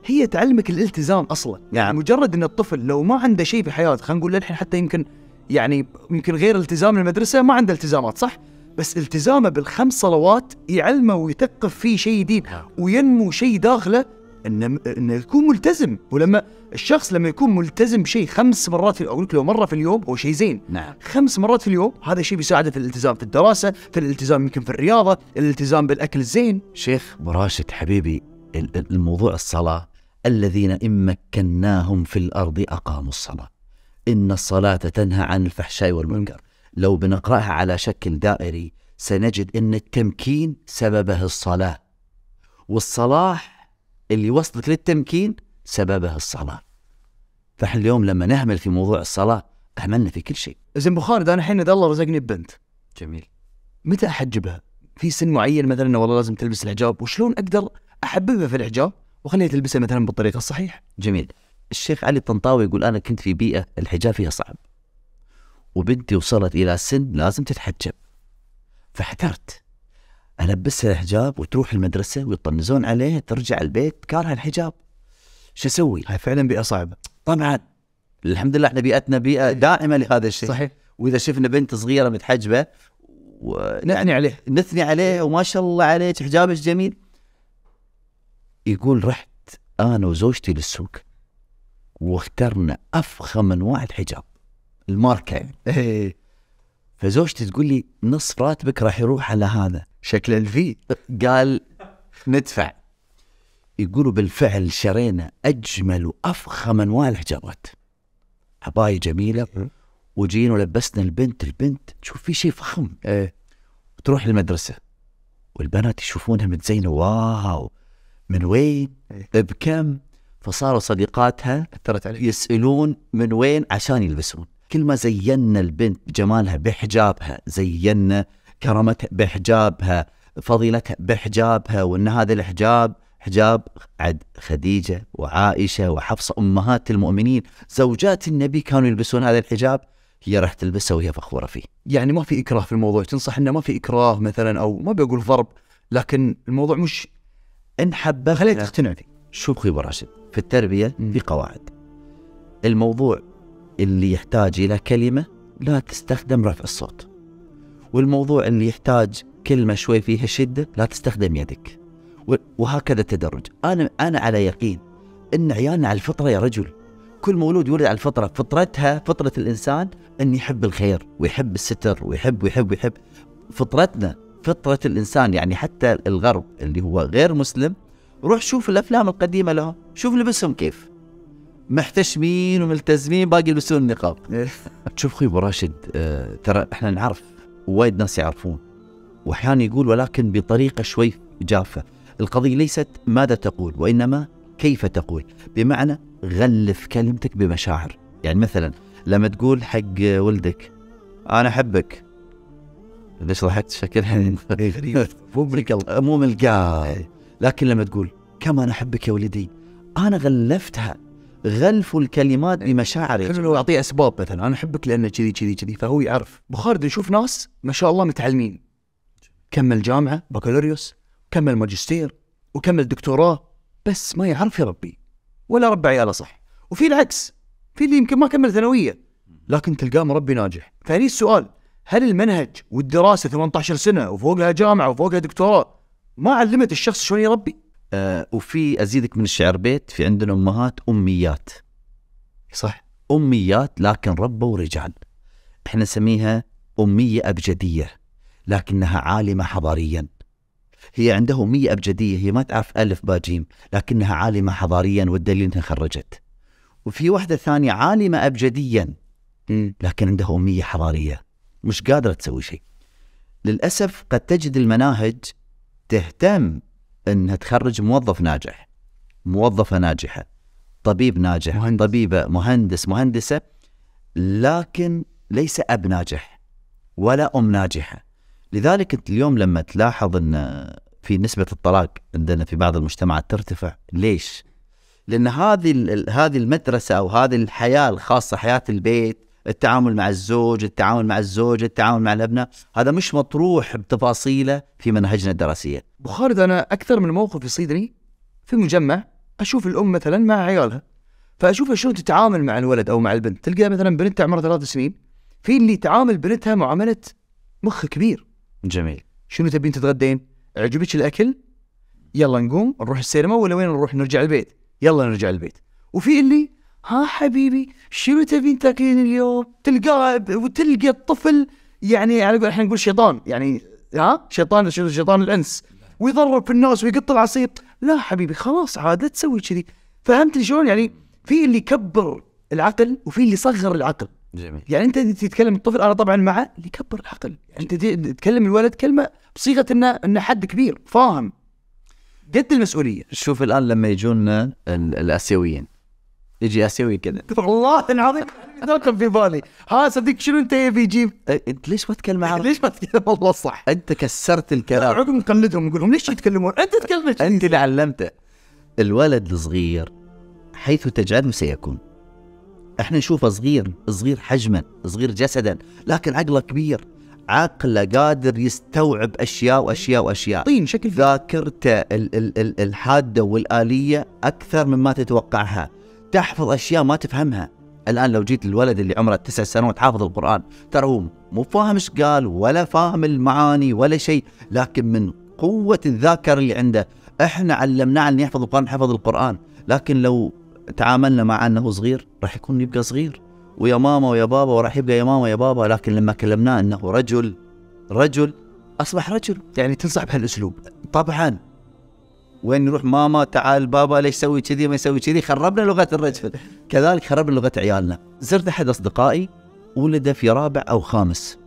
هي تعلمك الالتزام اصلا نعم. مجرد ان الطفل لو ما عنده شيء في حياته خلينا نقول للحين حتى يمكن يعني يمكن غير التزام المدرسه ما عنده التزامات صح بس التزامه بالخمس صلوات يعلمه ويثقف فيه شيء جديد نعم. وينمو شيء داخله انه انه يكون ملتزم ولما الشخص لما يكون ملتزم بشيء خمس مرات اقول لك لو مره في اليوم هو شيء زين نعم. خمس مرات في اليوم هذا الشيء بيساعده في الالتزام في الدراسه في الالتزام يمكن في الرياضه الالتزام بالاكل الزين شيخ براشد حبيبي الموضوع الصلاه الذين إن مكناهم في الأرض أقاموا الصلاة إن الصلاة تنهى عن الفحشاء والمنكر لو بنقرأها على شكل دائري سنجد أن التمكين سببه الصلاة والصلاح اللي وصلك للتمكين سببه الصلاة فاحنا اليوم لما نهمل في موضوع الصلاة أهملنا في كل شيء زين خالد أنا الحين إذا الله رزقني ببنت جميل متى أحجبها؟ في سن معين مثلا والله لازم تلبس الحجاب وشلون أقدر أحببها في الحجاب وخليها تلبسها مثلا بالطريقه الصحيحه جميل الشيخ علي الطنطاوي يقول انا كنت في بيئه الحجاب فيها صعب وبنتي وصلت الى سن لازم تتحجب فاحترت البسها الحجاب وتروح المدرسه ويطنزون عليها ترجع البيت كارهه الحجاب شو اسوي؟ هاي فعلا بيئه صعبه طبعا الحمد لله احنا بيئتنا بيئه دائمه لهذا الشيء صحيح واذا شفنا بنت صغيره متحجبه و... نثني عليه نثني عليه وما شاء الله عليك حجابك جميل يقول رحت انا وزوجتي للسوق واخترنا افخم انواع الحجاب الماركه يعني فزوجتي تقول لي نصف راتبك راح يروح على هذا شكل الفي قال ندفع يقولوا بالفعل شرينا اجمل وافخم انواع الحجابات عبايه جميله وجينا ولبسنا البنت البنت تشوف في شيء فخم ايه تروح للمدرسه والبنات يشوفونها متزينه واو من وين إيه. بكم فصاروا صديقاتها اثرت عليه يسالون من وين عشان يلبسون كل ما زينا البنت بجمالها بحجابها زينا كرمتها بحجابها فضيلتها بحجابها وان هذا الحجاب حجاب عد خديجه وعائشه وحفصه امهات المؤمنين زوجات النبي كانوا يلبسون هذا الحجاب هي راح تلبسه وهي فخوره فيه. يعني ما في اكراه في الموضوع، تنصح انه ما في اكراه مثلا او ما بقول ضرب، لكن الموضوع مش ان حببت خليك تقتنع فيه شوف ابو راشد في التربيه في قواعد الموضوع اللي يحتاج الى كلمه لا تستخدم رفع الصوت والموضوع اللي يحتاج كلمه شوي فيها شده لا تستخدم يدك وهكذا التدرج انا انا على يقين ان عيالنا على الفطره يا رجل كل مولود يولد على الفطره فطرتها فطره الانسان ان يحب الخير ويحب الستر ويحب ويحب ويحب فطرتنا فطرة الإنسان يعني حتى الغرب اللي هو غير مسلم روح شوف الأفلام القديمة لهم شوف لبسهم كيف محتشمين وملتزمين باقي يلبسون النقاب إيه. تشوف اخوي ابو راشد آه ترى احنا نعرف وايد ناس يعرفون واحيانا يقول ولكن بطريقه شوي جافه القضيه ليست ماذا تقول وانما كيف تقول بمعنى غلف كلمتك بمشاعر يعني مثلا لما تقول حق ولدك انا احبك ليش ضحكت شكلها إيه، غريب مو من القلب مو من القلب إيه. لكن لما تقول كم انا احبك يا ولدي انا غلفتها غلفوا الكلمات إيه. بمشاعري حلو لو اعطيه اسباب مثلا انا احبك لان كذي كذي كذي فهو يعرف بخارد نشوف ناس ما شاء الله متعلمين كمل جامعه بكالوريوس كمل ماجستير وكمل دكتوراه بس ما يعرف يربي ولا ربى عياله صح وفي العكس في اللي يمكن ما كمل ثانويه لكن تلقاه مربي ناجح فهني السؤال هل المنهج والدراسه 18 سنه وفوقها جامعه وفوقها دكتوراه ما علمت الشخص شلون يربي؟ آه وفي ازيدك من الشعر بيت في عندنا امهات اميات صح اميات لكن ربوا رجال احنا نسميها اميه ابجديه لكنها عالمه حضاريا هي عندها اميه ابجديه هي ما تعرف الف باجيم لكنها عالمه حضاريا والدليل انها خرجت وفي واحده ثانيه عالمه ابجديا لكن عندها اميه حضاريه مش قادره تسوي شيء. للاسف قد تجد المناهج تهتم انها تخرج موظف ناجح. موظفه ناجحه. طبيب ناجح، مهندس. طبيبه، مهندس، مهندسه لكن ليس اب ناجح ولا ام ناجحه. لذلك انت اليوم لما تلاحظ ان في نسبه الطلاق عندنا في بعض المجتمعات ترتفع، ليش؟ لان هذه هذه المدرسه او هذه الحياه الخاصه حياه البيت التعامل مع الزوج التعامل مع الزوجة التعامل مع الأبناء هذا مش مطروح بتفاصيله في منهجنا الدراسية أبو خالد أنا أكثر من موقف يصيدني في مجمع أشوف الأم مثلا مع عيالها فأشوفها شلون تتعامل مع الولد أو مع البنت تلقى مثلا بنت عمرها ثلاث سنين في اللي تعامل بنتها معاملة مخ كبير جميل شنو تبين تتغدين عجبك الأكل يلا نقوم نروح السينما ولا وين نروح نرجع البيت يلا نرجع البيت وفي اللي ها حبيبي شنو تبين تاكلين اليوم؟ تلقاه وتلقى الطفل يعني على قول احنا نقول شيطان يعني ها شيطان شيطان الانس ويضرب في الناس ويقط العصير لا حبيبي خلاص عاد لا تسوي كذي فهمت شلون يعني في اللي يكبر العقل وفي اللي يصغر العقل جميل يعني انت تتكلم الطفل انا طبعا مع اللي يكبر العقل انت تتكلم الولد كلمه بصيغه انه انه حد كبير فاهم قد المسؤوليه شوف الان لما يجونا الاسيويين يجي اسوي كذا والله العظيم ما كان في بالي ها صديق شنو انت يبي يجيب أه، انت ليش ما تتكلم عربي؟ ليش ما تتكلم والله صح انت كسرت الكلام عقب نقلدهم نقول لهم ليش يتكلمون انت تتكلم انت اللي علمته الولد الصغير حيث تجعله سيكون احنا نشوفه صغير صغير حجما صغير جسدا لكن عقله كبير عقله قادر يستوعب اشياء واشياء واشياء طين شكل ذاكرته الحاده والاليه اكثر مما تتوقعها تحفظ اشياء ما تفهمها الان لو جيت للولد اللي عمره تسع سنوات حافظ القران ترى هو مو فاهم ايش قال ولا فاهم المعاني ولا شيء لكن من قوه الذاكره اللي عنده احنا علمناه ان يحفظ القران حفظ القران لكن لو تعاملنا مع انه صغير راح يكون يبقى صغير ويا ماما ويا بابا وراح يبقى يا ماما ويا بابا لكن لما كلمناه انه رجل رجل اصبح رجل يعني تنصح بهالاسلوب طبعا وين نروح ماما تعال بابا ليش سوي كذي ما يسوي كذي خربنا لغه الرجل كذلك خربنا لغه عيالنا زرت احد اصدقائي ولده في رابع او خامس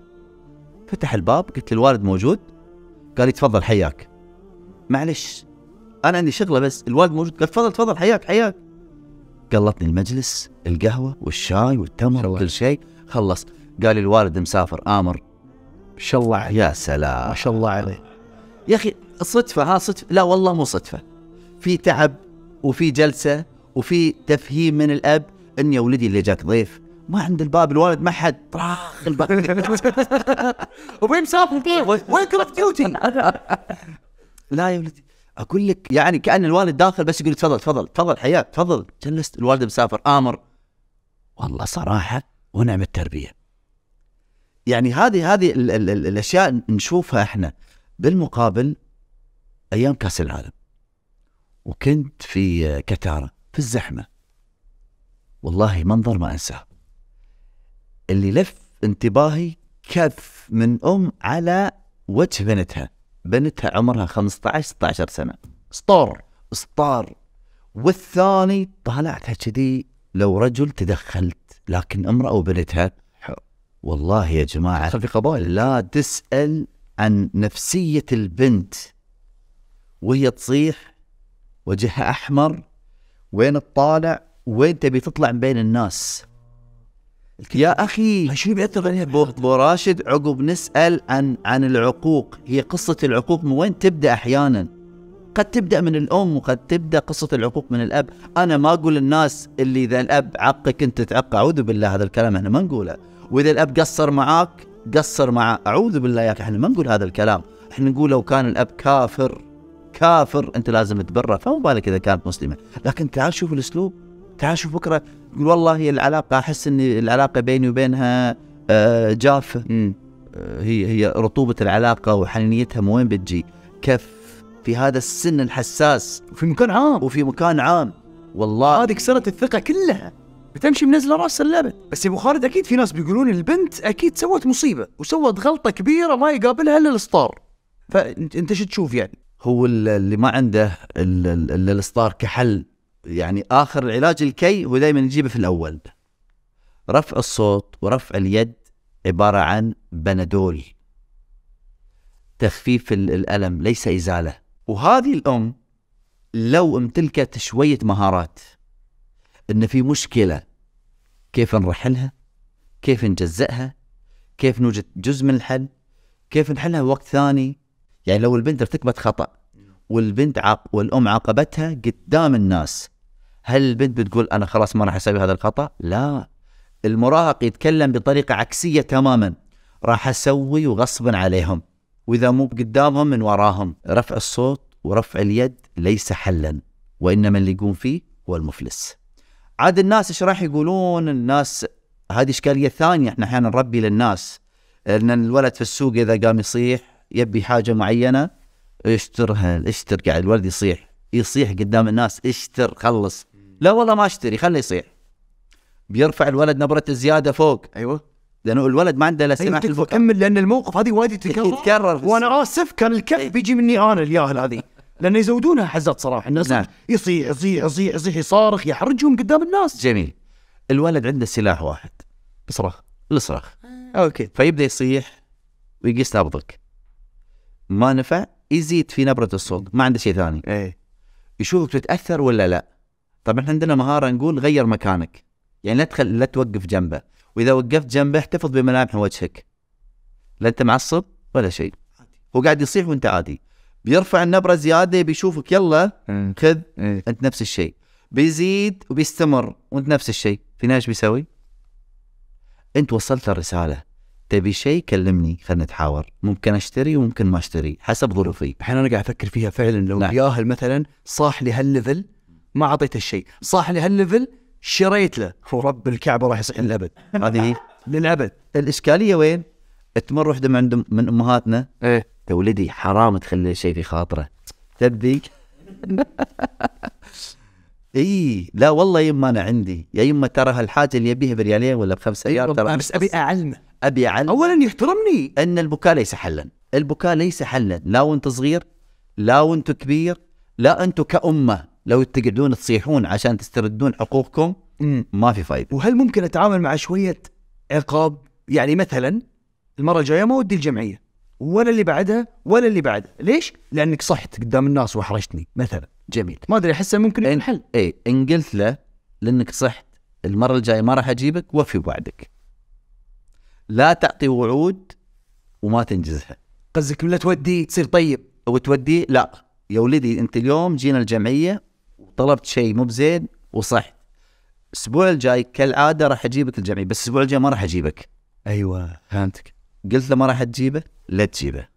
فتح الباب قلت له الوالد موجود قال لي تفضل حياك معلش انا عندي شغله بس الوالد موجود قال تفضل تفضل حياك حياك قلطني المجلس القهوه والشاي والتمر وكل شيء خلص قال لي الوالد مسافر امر ما شاء الله عليه يا سلام ما شاء الله عليه يا اخي صدفة ها صدفة لا والله مو صدفة في تعب وفي جلسة وفي تفهيم من الأب أن يا ولدي اللي جاك ضيف ما عند الباب الوالد ما حد طراخ الباب وين مسافر وين كرت كيوتي لا يا ولدي اقول لك يعني كان الوالد داخل بس يقول تفضل تفضل تفضل حياه تفضل جلست الوالد مسافر امر والله صراحه ونعم التربيه يعني هذه هذه الاشياء نشوفها احنا بالمقابل ايام كاس العالم وكنت في آه، كتار في الزحمه والله منظر ما انساه اللي لف انتباهي كف من ام على وجه بنتها بنتها عمرها 15 16 سنه سطور سطار والثاني طالعتها كذي لو رجل تدخلت لكن امراه وبنتها والله يا جماعه في قبائل لا تسال عن نفسيه البنت وهي تصيح وجهها أحمر وين تطالع وين تبي تطلع من بين الناس يا أخي شو بيأثر عليها أبو راشد عقب نسأل عن عن العقوق هي قصة العقوق من وين تبدأ أحيانا قد تبدأ من الأم وقد تبدأ قصة العقوق من الأب أنا ما أقول الناس اللي إذا الأب عقك أنت تعق أعوذ بالله هذا الكلام أنا ما نقوله وإذا الأب قصر معاك قصر معاه أعوذ بالله يا أخي احنا ما نقول هذا الكلام احنا نقول لو كان الأب كافر كافر انت لازم تبرع فما بالك اذا كانت مسلمه لكن تعال شوف الاسلوب تعال شوف بكره يقول والله هي العلاقه احس ان العلاقه بيني وبينها آه، جافه آه، هي هي رطوبه العلاقه وحنينيتها من وين بتجي كف في هذا السن الحساس وفي مكان عام وفي مكان عام والله هذه كسرت الثقه كلها بتمشي منزله راس اللبن بس يا ابو خالد اكيد في ناس بيقولون البنت اكيد سوت مصيبه وسوت غلطه كبيره ما يقابلها الا الاسطار فانت شو تشوف يعني هو اللي ما عنده الا الاصدار كحل يعني اخر العلاج الكي هو دائما يجيبه في الاول رفع الصوت ورفع اليد عباره عن بنادول تخفيف الالم ليس ازاله وهذه الام لو امتلكت شويه مهارات ان في مشكله كيف نرحلها كيف نجزئها كيف نوجد جزء من الحل كيف نحلها وقت ثاني يعني لو البنت ارتكبت خطا والبنت عاق والام عاقبتها قدام الناس هل البنت بتقول انا خلاص ما راح اسوي هذا الخطا لا المراهق يتكلم بطريقه عكسيه تماما راح اسوي وغصبا عليهم واذا مو قدامهم من وراهم رفع الصوت ورفع اليد ليس حلا وانما اللي يقوم فيه هو المفلس عاد الناس ايش راح يقولون الناس هذه اشكاليه ثانيه احنا احيانا نربي للناس ان الولد في السوق اذا قام يصيح يبي حاجه معينه اشترها اشتر قاعد الولد يصيح يصيح قدام الناس اشتر خلص لا والله ما اشتري خليه يصيح بيرفع الولد نبره الزياده فوق ايوه لانه الولد ما عنده لا سمع أيوة كمل لان الموقف هذه وايد يتكرر يتكرر وانا اسف كان الكف إيه. بيجي مني انا الياهل هذه لانه يزودونها حزات صراحه الناس نعم. يصيح يصيح يصيح يصيح يصارخ يحرجهم قدام الناس جميل الولد عنده سلاح واحد الصراخ الصراخ اوكي فيبدا يصيح ويقيس نبضك ما نفع يزيد في نبره الصوت ما عنده شيء ثاني ايه يشوفك تتاثر ولا لا طبعا احنا عندنا مهاره نقول غير مكانك يعني لا تخل لا توقف جنبه واذا وقفت جنبه احتفظ بملامح وجهك لا انت معصب ولا شيء هو قاعد يصيح وانت عادي بيرفع النبره زياده بيشوفك يلا خذ إيه. إيه. انت نفس الشيء بيزيد وبيستمر وانت نفس الشيء في ايش بيسوي؟ انت وصلت الرساله تبي شيء كلمني خلينا نتحاور ممكن اشتري وممكن ما اشتري حسب ظروفي الحين انا قاعد افكر فيها فعلا لو نعم. ياهل مثلا صاح لي هالليفل ما اعطيته الشيء صاح لي هالليفل شريت له ورب الكعبه راح يصيح للابد هذه للابد الاشكاليه وين؟ تمر وحده من عند من امهاتنا ايه يا ولدي حرام تخلي شيء في خاطره تبي اي لا والله يما انا عندي يا يما ترى هالحاجه اللي يبيها بريالين ولا بخمسة إيه، ريال ترى بس ابي اعلمه أبي اعلم أولا يحترمني أن البكاء ليس حلا البكاء ليس حلا لا وانت صغير لا وانت كبير لا انتم كأمة لو تقعدون تصيحون عشان تستردون حقوقكم ما في فايدة وهل ممكن أتعامل مع شوية عقاب يعني مثلا المرة الجاية ما ودي الجمعية ولا اللي بعدها ولا اللي بعدها ليش؟ لأنك صحت قدام الناس وأحرجتني مثلا جميل ما أدري أحسه ممكن ينحل إيه إن قلت له لأنك صحت المرة الجاية ما راح أجيبك وفي وعدك لا تعطي وعود وما تنجزها قصدك لا تودي تصير طيب وتودي لا يا ولدي انت اليوم جينا الجمعيه وطلبت شيء مو بزين وصحت الاسبوع الجاي كالعاده راح اجيبك الجمعيه بس الاسبوع الجاي ما راح اجيبك ايوه فهمتك قلت له ما راح تجيبه لا تجيبه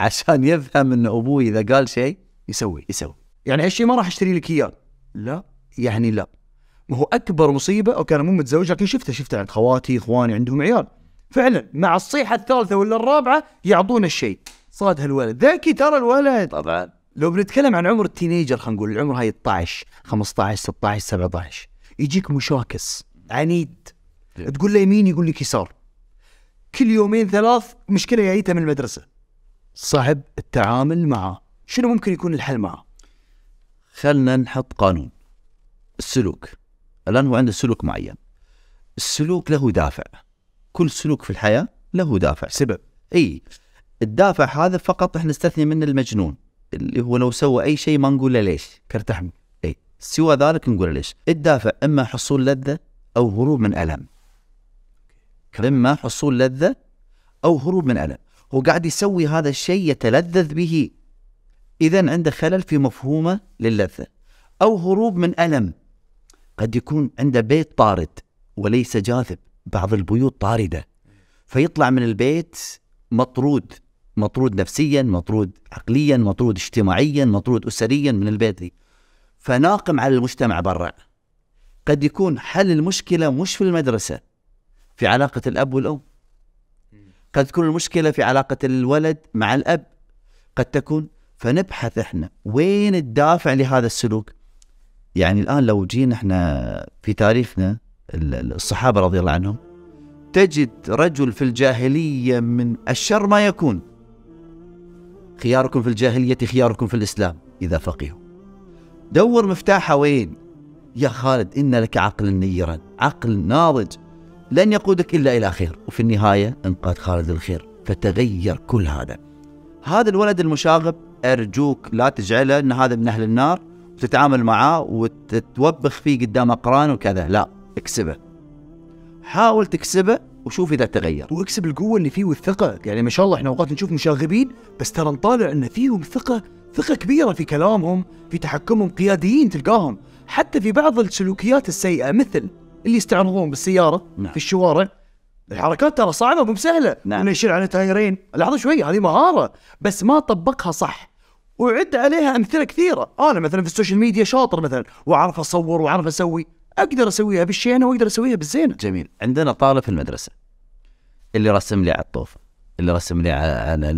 عشان يفهم ان ابوي اذا قال شيء يسوي يسوي يعني هالشيء ما راح اشتري لك اياه لا يعني لا ما هو اكبر مصيبه او كان مو متزوج لكن شفته شفته عند خواتي اخواني عندهم عيال فعلا مع الصيحه الثالثه ولا الرابعه يعطون الشيء صاد هالولد ذكي ترى الولد طبعا لو بنتكلم عن عمر التينيجر خلينا نقول العمر هاي 12 15 16 17 يجيك مشاكس عنيد تقول له يمين يقول لك يسار كل يومين ثلاث مشكله جايتها من المدرسه صعب التعامل معه شنو ممكن يكون الحل معه خلنا نحط قانون السلوك الان هو عنده سلوك معين السلوك له دافع كل سلوك في الحياه له دافع سبب اي الدافع هذا فقط احنا نستثني منه المجنون اللي هو لو سوى اي شيء ما نقول له ليش احمد اي سوى ذلك نقول ليش الدافع اما حصول لذه او هروب من الم اما حصول لذه او هروب من الم هو قاعد يسوي هذا الشيء يتلذذ به اذا عنده خلل في مفهومه للذه او هروب من الم قد يكون عنده بيت طارد وليس جاذب بعض البيوت طارده فيطلع من البيت مطرود مطرود نفسيا مطرود عقليا مطرود اجتماعيا مطرود اسريا من البيت دي. فناقم على المجتمع برا قد يكون حل المشكله مش في المدرسه في علاقه الاب والام قد تكون المشكله في علاقه الولد مع الاب قد تكون فنبحث احنا وين الدافع لهذا السلوك يعني الان لو جينا احنا في تاريخنا الصحابة رضي الله عنهم تجد رجل في الجاهلية من الشر ما يكون خياركم في الجاهلية خياركم في الإسلام إذا فقهوا دور مفتاحه وين يا خالد إن لك عقلا نيرا عقل ناضج لن يقودك إلا إلى خير وفي النهاية انقاد خالد الخير فتغير كل هذا هذا الولد المشاغب أرجوك لا تجعله أن هذا من أهل النار وتتعامل معاه وتتوبخ فيه قدام أقرانه وكذا لا اكسبه حاول تكسبه وشوف اذا تغير واكسب القوه اللي فيه والثقه يعني ما شاء الله احنا اوقات نشوف مشاغبين بس ترى نطالع ان فيهم ثقه ثقه كبيره في كلامهم في تحكمهم قياديين تلقاهم حتى في بعض السلوكيات السيئه مثل اللي يستعرضون بالسياره نعم. في الشوارع الحركات ترى صعبه مو بسهله نعم. انه يشيل على تايرين لحظه شوي هذه مهاره بس ما طبقها صح وعد عليها امثله كثيره انا مثلا في السوشيال ميديا شاطر مثلا واعرف اصور واعرف اسوي اقدر اسويها بالشينه واقدر اسويها بالزينه. جميل، عندنا طالب في المدرسه اللي رسم لي على الطوف، اللي رسم لي على على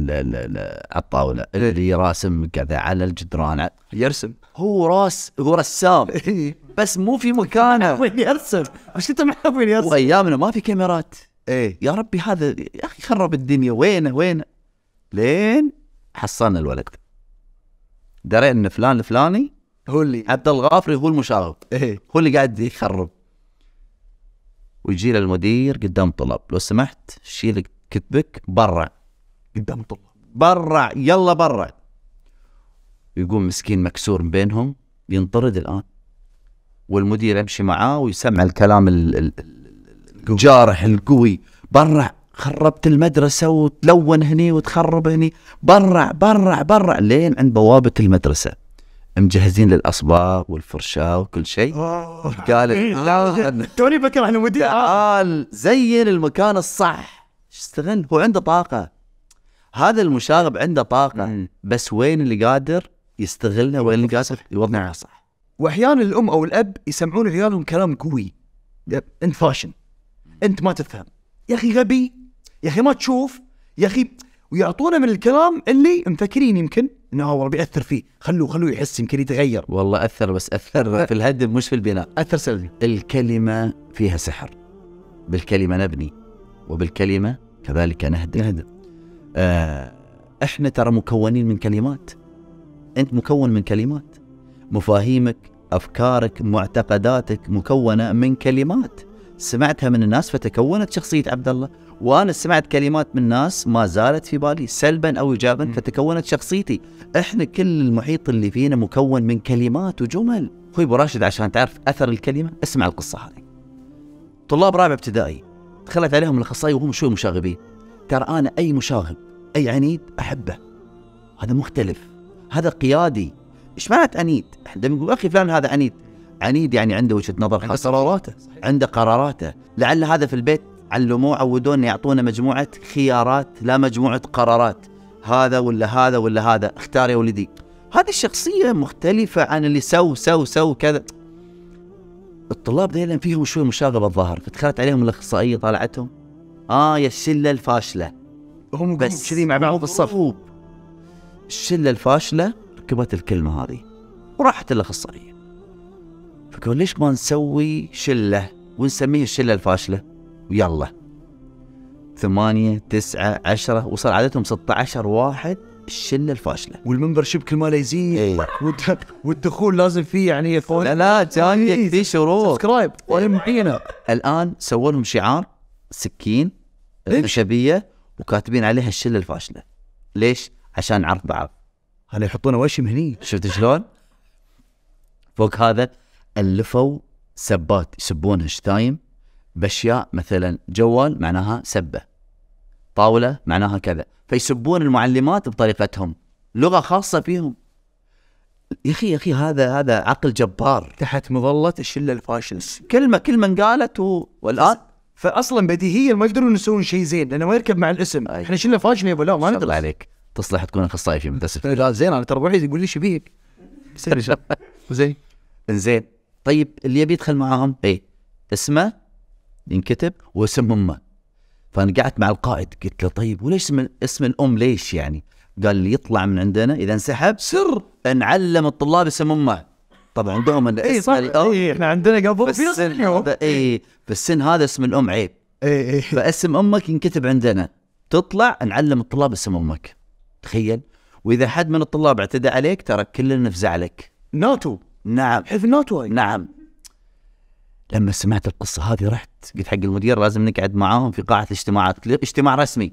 الطاوله، إيه. اللي راسم كذا على الجدران يرسم هو راس هو رسام إيه. بس مو في مكانه وين يرسم؟ وش انت وين يرسم؟ وايامنا ما في كاميرات ايه يا ربي هذا يا اخي خرب الدنيا وينه وينه؟ لين حصلنا الولد درينا ان فلان الفلاني هو اللي عبد الغافري هو المشاغب ايه هو اللي قاعد يخرب ويجي للمدير قدام طلب لو سمحت شيل كتبك برا قدام طلب برا يلا برا يقوم مسكين مكسور بينهم ينطرد الان والمدير يمشي معاه ويسمع الكلام الجارح القوي برع خربت المدرسة وتلون هني وتخرب هني برع برع برع لين عند بوابة المدرسة مجهزين للاصباغ والفرشاه وكل شيء قال إيه، آه، توني بكره احنا ودي تعال زين المكان الصح استغل هو عنده طاقه هذا المشاغب عنده طاقه بس وين اللي قادر يستغلها وين اللي قادر يوضعها نعم. صح واحيانا الام او الاب يسمعون عيالهم كلام قوي انت فاشن انت ما تفهم يا اخي غبي يا اخي ما تشوف يا اخي ويعطونا من الكلام اللي مفكرين يمكن انه والله بياثر فيه خلوه خلوه يحس يمكن يتغير والله اثر بس اثر في الهدم مش في البناء اثر سلبي الكلمه فيها سحر بالكلمه نبني وبالكلمه كذلك نهدم نهدم آه احنا ترى مكونين من كلمات انت مكون من كلمات مفاهيمك افكارك معتقداتك مكونه من كلمات سمعتها من الناس فتكونت شخصيه عبد الله وانا سمعت كلمات من ناس ما زالت في بالي سلبا او ايجابا فتكونت شخصيتي احنا كل المحيط اللي فينا مكون من كلمات وجمل اخوي ابو راشد عشان تعرف اثر الكلمه اسمع القصه هذه طلاب رابع ابتدائي دخلت عليهم الاخصائي وهم شوي مشاغبين ترى انا اي مشاغب اي عنيد احبه هذا مختلف هذا قيادي ايش معنى عنيد؟ احنا نقول اخي فلان هذا عنيد عنيد يعني عنده وجهه نظر خاصه قراراته عنده قراراته لعل هذا في البيت علموه عودونا يعطونا مجموعة خيارات لا مجموعة قرارات هذا ولا هذا ولا هذا اختار يا ولدي هذه الشخصية مختلفة عن اللي سو سو سو كذا الطلاب ذيلا فيهم شوية مشاغبة الظاهر فدخلت عليهم الأخصائية طالعتهم آه يا الشلة الفاشلة هم بس كذي مع بعض بالصف الشلة الفاشلة ركبت الكلمة هذه وراحت الأخصائية فقالوا ليش ما نسوي شلة ونسميه الشلة الفاشلة ويلا ثمانية تسعة عشرة وصل عددهم 16 واحد الشله الفاشله والمنبر شيب كل ما يزيد ايه. والدخول لازم فيه يعني لا لا كان إيه، في شروط سبسكرايب معينه الان سووا لهم شعار سكين خشبيه وكاتبين عليها الشله الفاشله ليش؟ عشان نعرف بعض هلا يحطون وشم هني شفت شلون؟ فوق هذا الفوا سبات يسبونها شتايم باشياء مثلا جوال معناها سبه طاوله معناها كذا فيسبون المعلمات بطريقتهم لغه خاصه فيهم يا اخي يا اخي هذا هذا عقل جبار تحت مظله الشله الفاشلس كلمه كلمه قالت و... والان فاصلا بديهيا ما يقدرون يسوون شيء زين لانه ما يركب مع الاسم أي. احنا شله فاشله يا ابو لا ما نقدر عليك تصلح تكون اخصائي في مدرسه لا زين انا ترى روحي يقول لي ايش بيك؟ زين زين طيب اللي يبي يدخل معاهم اي اسمه ينكتب واسم امه فانا قعدت مع القائد قلت له طيب وليش اسم, اسم الام ليش يعني؟ قال لي يطلع من عندنا اذا انسحب سر نعلم الطلاب اسم امه طبعا دوما اي صح اي احنا عندنا قبل في السن اي في السن هذا اسم الام عيب اي اي فاسم امك ينكتب عندنا تطلع نعلم الطلاب اسم امك تخيل واذا حد من الطلاب اعتدى عليك ترى كلنا نفزع لك ناتو نعم حزب ناتو نعم لما سمعت القصه هذه رحت قلت حق المدير لازم نقعد معاهم في قاعه الاجتماعات قلت له اجتماع رسمي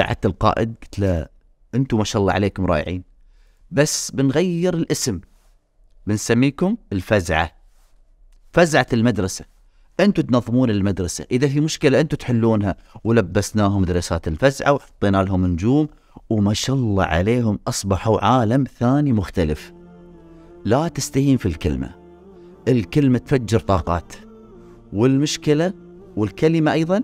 قعدت القائد قلت له انتم ما شاء الله عليكم رائعين بس بنغير الاسم بنسميكم الفزعه فزعه المدرسه انتم تنظمون المدرسه اذا في مشكله انتم تحلونها ولبسناهم دراسات الفزعه وحطينا لهم نجوم وما شاء الله عليهم اصبحوا عالم ثاني مختلف لا تستهين في الكلمه الكلمة تفجر طاقات والمشكلة والكلمة أيضا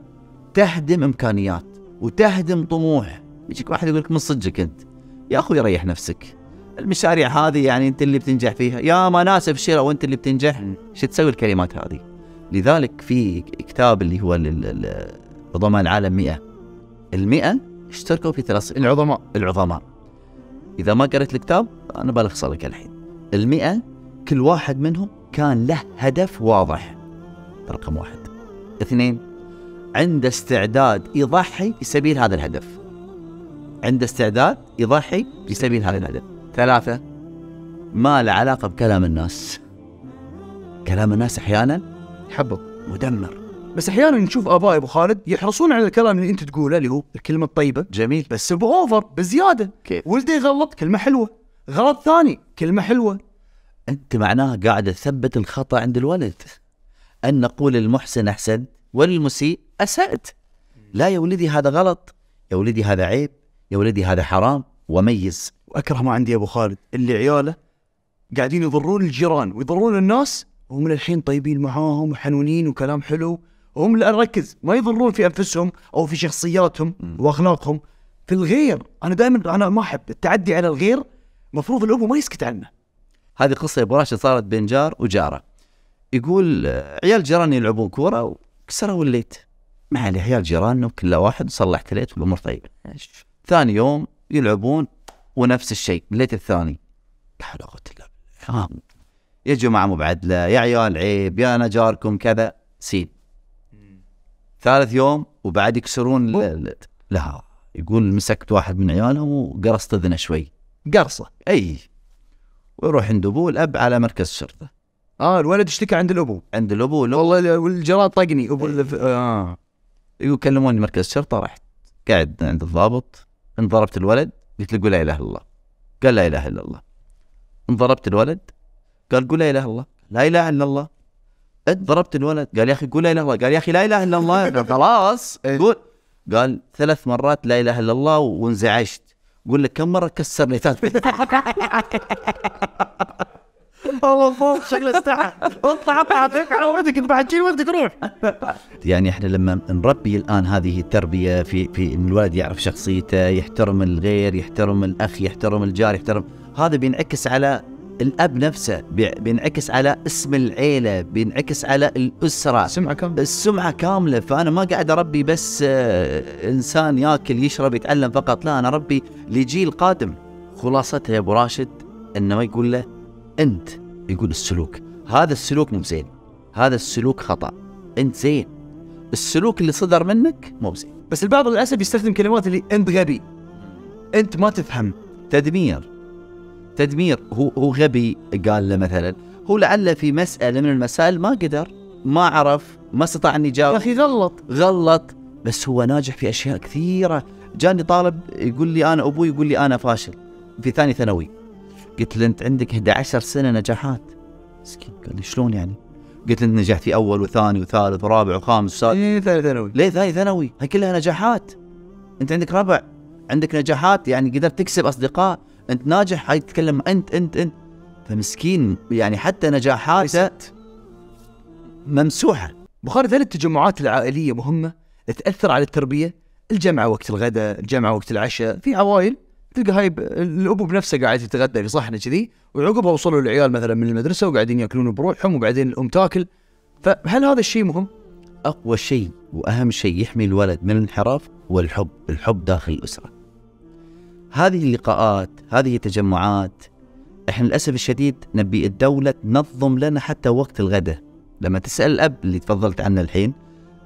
تهدم إمكانيات وتهدم طموح يجيك واحد يقول لك من صدقك أنت يا أخوي ريح نفسك المشاريع هذه يعني أنت اللي بتنجح فيها يا ما ناس أبشر وأنت اللي بتنجح شو تسوي الكلمات هذه لذلك في كتاب اللي هو عظماء العالم 100 المئة اشتركوا في ثلاث العظماء العظماء إذا ما قرأت الكتاب أنا بلخص لك الحين المئة كل واحد منهم كان له هدف واضح رقم واحد اثنين عنده استعداد يضحي في سبيل هذا الهدف عنده استعداد يضحي في سبيل هذا الهدف ثلاثة ما له علاقة بكلام الناس كلام الناس أحيانا حبط مدمر بس احيانا نشوف اباء ابو خالد يحرصون على الكلام اللي انت تقوله اللي هو الكلمه الطيبه جميل بس باوفر بزياده كيف ولده يغلط كلمه حلوه غلط ثاني كلمه حلوه انت معناها قاعد تثبت الخطا عند الولد ان نقول للمحسن احسنت وللمسيء اسات لا يا ولدي هذا غلط يا ولدي هذا عيب يا ولدي هذا حرام وميز واكره ما عندي يا ابو خالد اللي عياله قاعدين يضرون الجيران ويضرون الناس وهم الحين طيبين معاهم وحنونين وكلام حلو وهم لا ركز ما يضرون في انفسهم او في شخصياتهم واخلاقهم في الغير انا دائما انا ما احب التعدي على الغير مفروض الابو ما يسكت عنه هذه قصه براشة صارت بين جار وجاره يقول عيال جيراني يلعبون كوره وكسروا الليت ما عليه عيال جيراننا وكل واحد صلحت ليت والامور طيبه ثاني يوم يلعبون ونفس الشيء الليت الثاني لا حول ولا قوه الا بالله آه. يا جماعه مو بعدله يا عيال عيب يا انا جاركم كذا سين ثالث يوم وبعد يكسرون لا يقول مسكت واحد من عيالهم وقرصت اذنه شوي قرصه اي ويروح عند ابوه الاب على مركز الشرطه اه الولد اشتكى عند الابو عند الابو والله والجراد طقني ابو الف... اه يكلموني إيه. مركز الشرطه رحت قاعد عند الضابط انضربت الولد قلت له قول لا اله الا الله قال لا اله الا الله انضربت الولد قال قول لا اله الا الله لا اله الا الله ضربت الولد قال يا اخي قول لا اله الا الله قال يا اخي لا اله الا الله خلاص إيه. قول قال ثلاث مرات لا اله الا الله وانزعجت قول لك كم مره كسرني ثالث والله فوق شكله استحى والله عليك على ولدك بعجين ولدك روح يعني احنا لما نربي الان هذه التربيه في في ان الولد يعرف شخصيته يحترم الغير يحترم الاخ يحترم الجار يحترم هذا بينعكس على الاب نفسه بينعكس على اسم العيله بينعكس على الاسره سمعه كامله السمعه كامله فانا ما قاعد اربي بس آه، انسان ياكل يشرب يتعلم فقط لا انا اربي لجيل قادم خلاصتها يا ابو راشد انه ما يقول له انت يقول السلوك هذا السلوك مو زين هذا السلوك خطا انت زين السلوك اللي صدر منك مو زين بس البعض للاسف يستخدم كلمات اللي انت غبي انت ما تفهم تدمير تدمير هو هو غبي قال له مثلا هو لعله في مساله من المسائل ما قدر ما عرف ما استطاع ان يجاوب يا اخي غلط غلط بس هو ناجح في اشياء كثيره جاني طالب يقول لي انا ابوي يقول لي انا فاشل في ثاني ثانوي قلت له انت عندك 11 سنه نجاحات مسكين قال لي شلون يعني؟ قلت له انت نجحت في اول وثاني وثالث ورابع وخامس وسادس ليه ثاني ثانوي؟ ليه ثاني ثانوي؟ هاي كلها نجاحات انت عندك ربع عندك نجاحات يعني قدرت تكسب اصدقاء انت ناجح هاي تتكلم انت انت انت فمسكين يعني حتى نجاحاته ممسوحه بخالد هل التجمعات العائليه مهمه؟ تاثر على التربيه؟ الجمعه وقت الغداء، الجمعه وقت العشاء، في عوائل تلقى هاي الابو بنفسه قاعد يتغدى في صحنه كذي وعقبها وصلوا العيال مثلا من المدرسه وقاعدين ياكلون بروحهم وبعدين الام تاكل فهل هذا الشيء مهم؟ اقوى شيء واهم شيء يحمي الولد من الانحراف هو الحب، الحب داخل الاسره. هذه اللقاءات هذه التجمعات احنا للاسف الشديد نبي الدوله تنظم لنا حتى وقت الغداء لما تسال الاب اللي تفضلت عنه الحين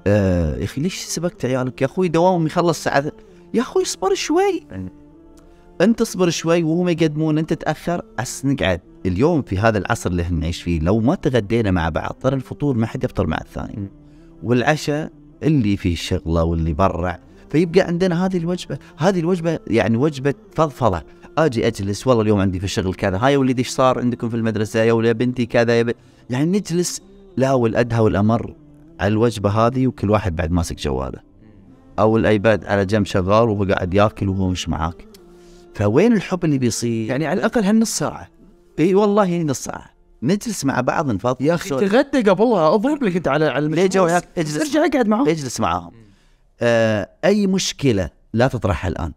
آه يا اخي ليش سبقت عيالك يا اخوي دوامهم يخلص الساعه يا اخوي اصبر شوي انت اصبر شوي وهم يقدمون انت تاخر عس نقعد اليوم في هذا العصر اللي احنا نعيش فيه لو ما تغدينا مع بعض ترى الفطور ما حد يفطر مع الثاني والعشاء اللي فيه شغله واللي برع فيبقى عندنا هذه الوجبه هذه الوجبه يعني وجبه فضفضه اجي اجلس والله اليوم عندي في الشغل كذا ها يا ولدي ايش صار عندكم في المدرسه يا ولد بنتي كذا يا ب... يعني نجلس لا والادهى والامر على الوجبه هذه وكل واحد بعد ماسك جواله او الايباد على جنب شغال وهو قاعد ياكل وهو مش معاك فوين الحب اللي بيصير يعني على الاقل هالنص ساعه اي والله نص ساعه نجلس مع بعض نفضفض يا اخي تغدى قبلها اضرب لك انت على على ليه جوعك اجلس ارجع اقعد معهم اجلس معاهم آه اي مشكله لا تطرحها الان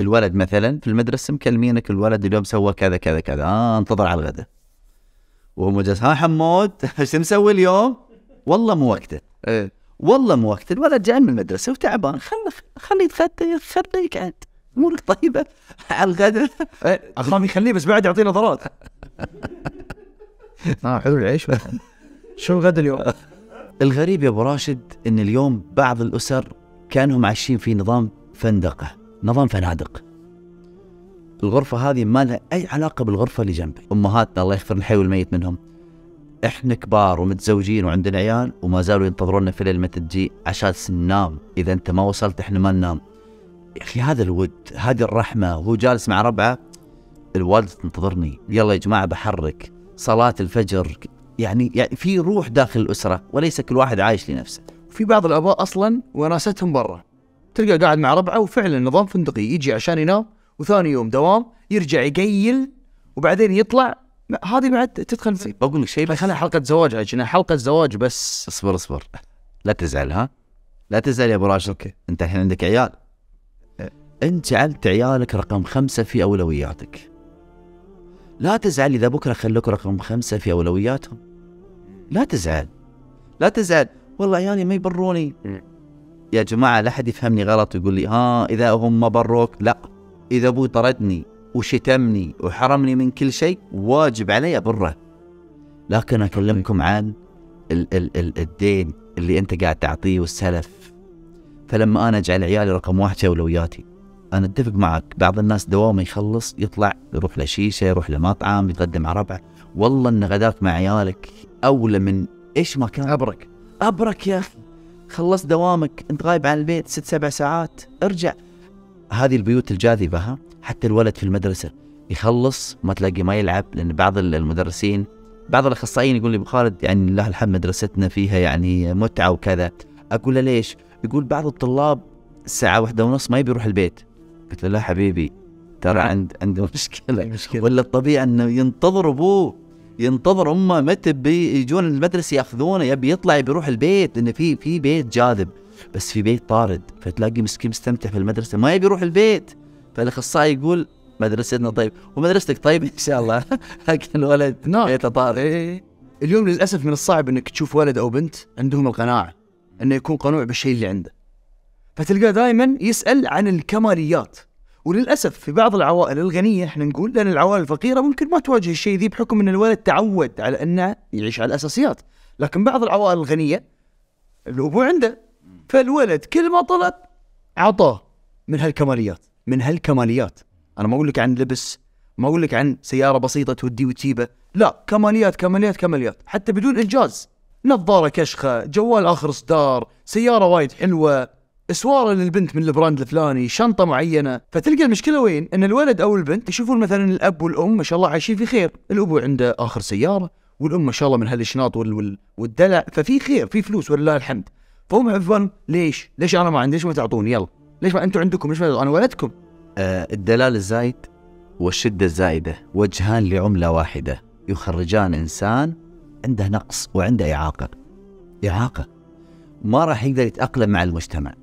الولد مثلا في المدرسه مكلمينك الولد اليوم سوى كذا كذا كذا آه انتظر على الغداء وهم جالس ها حمود ايش مسوي اليوم؟ والله مو وقته إيه. والله مو وقته الولد جاي من المدرسه وتعبان خله خليه يتغدى خله يقعد امورك طيبه على الغداء إيه، اخاف يخليه بس بعد يعطيه نظرات اه حلو العيش شو الغداء اليوم؟ الغريب يا ابو راشد ان اليوم بعض الاسر كانهم عايشين في نظام فندقه، نظام فنادق. الغرفه هذه ما لها اي علاقه بالغرفه اللي جنبي، امهاتنا الله يغفر الحي والميت منهم. احنا كبار ومتزوجين وعندنا عيال وما زالوا ينتظروننا في ليل متى تجي عشان ننام، اذا انت ما وصلت احنا ما ننام. يا اخي هذا الود، هذه الرحمه، وهو جالس مع ربعه الوالده تنتظرني، يلا يا جماعه بحرك، صلاه الفجر يعني يعني في روح داخل الاسره وليس كل واحد عايش لنفسه. في بعض الاباء اصلا وراستهم برا. تلقى قاعد مع ربعه وفعلا نظام فندقي يجي عشان ينام وثاني يوم دوام يرجع يقيل وبعدين يطلع هذه بعد تدخل في بقول لك شيء بس خلينا حلقه زواج عشان نعم، حلقه زواج بس اصبر اصبر لا تزعل ها لا تزعل يا ابو راشد اوكي انت الحين عندك عيال انت جعلت عيالك رقم خمسه في اولوياتك لا تزعل إذا بكرة خلوك رقم خمسة في أولوياتهم لا تزعل لا تزعل والله عيالي يعني ما يبروني يا جماعة لا حد يفهمني غلط ويقول لي ها إذا هم ما بروك لا إذا أبوي طردني وشتمني وحرمني من كل شيء واجب علي أبره لكن أكلمكم عن ال ال ال الدين اللي أنت قاعد تعطيه والسلف فلما أنا أجعل عيالي رقم واحد في أولوياتي انا اتفق معك بعض الناس دوامه يخلص يطلع يروح لشيشه يروح لمطعم يتغدى مع ربعه والله ان غداك مع عيالك اولى من ايش ما كان ابرك ابرك يا اخي خلصت دوامك انت غايب عن البيت ست سبع ساعات ارجع هذه البيوت الجاذبه ها حتى الولد في المدرسه يخلص ما تلاقي ما يلعب لان بعض المدرسين بعض الاخصائيين يقول لي ابو خالد يعني لله الحمد مدرستنا فيها يعني متعه وكذا اقول له ليش؟ يقول بعض الطلاب الساعه واحدة ونص ما يبي يروح البيت قلت له لا حبيبي ترى عند عنده مشكله مشكله ولا الطبيعي انه ينتظر ابوه ينتظر امه متى بيجون المدرسه ياخذونه يبي يطلع بيروح البيت لان في في بيت جاذب بس في بيت طارد فتلاقي مسكين مستمتع في المدرسه ما يبي يروح البيت فالاخصائي يقول مدرستنا طيب ومدرستك طيب ان شاء الله لكن الولد نعم. بيته طارد إيه، إيه، إيه. اليوم للاسف من الصعب انك تشوف ولد او بنت عندهم القناعه انه يكون قنوع بالشيء اللي عنده فتلقاه دائما يسال عن الكماليات وللاسف في بعض العوائل الغنيه احنا نقول لان العوائل الفقيره ممكن ما تواجه الشيء ذي بحكم ان الولد تعود على انه يعيش على الاساسيات لكن بعض العوائل الغنيه الابو عنده فالولد كل ما طلب عطاه من هالكماليات من هالكماليات انا ما اقول لك عن لبس ما اقول لك عن سياره بسيطه تودي وتجيبه لا كماليات كماليات كماليات حتى بدون انجاز نظاره كشخه جوال اخر اصدار سياره وايد حلوه اسواره للبنت من البراند الفلاني شنطه معينه فتلقى المشكله وين ان الولد او البنت يشوفون مثلا الاب والام ما شاء الله عايشين في خير الابو عنده اخر سياره والام ما شاء الله من هالشناط والدلع ففي خير في فلوس ولله الحمد فهم عفوا ليش ليش انا ما عندي ليش ما تعطوني يلا ليش ما انتم عندكم ليش ما انا ولدكم آه الدلال الزايد والشده الزايده وجهان لعمله واحده يخرجان انسان عنده نقص وعنده اعاقه اعاقه ما راح يقدر يتاقلم مع المجتمع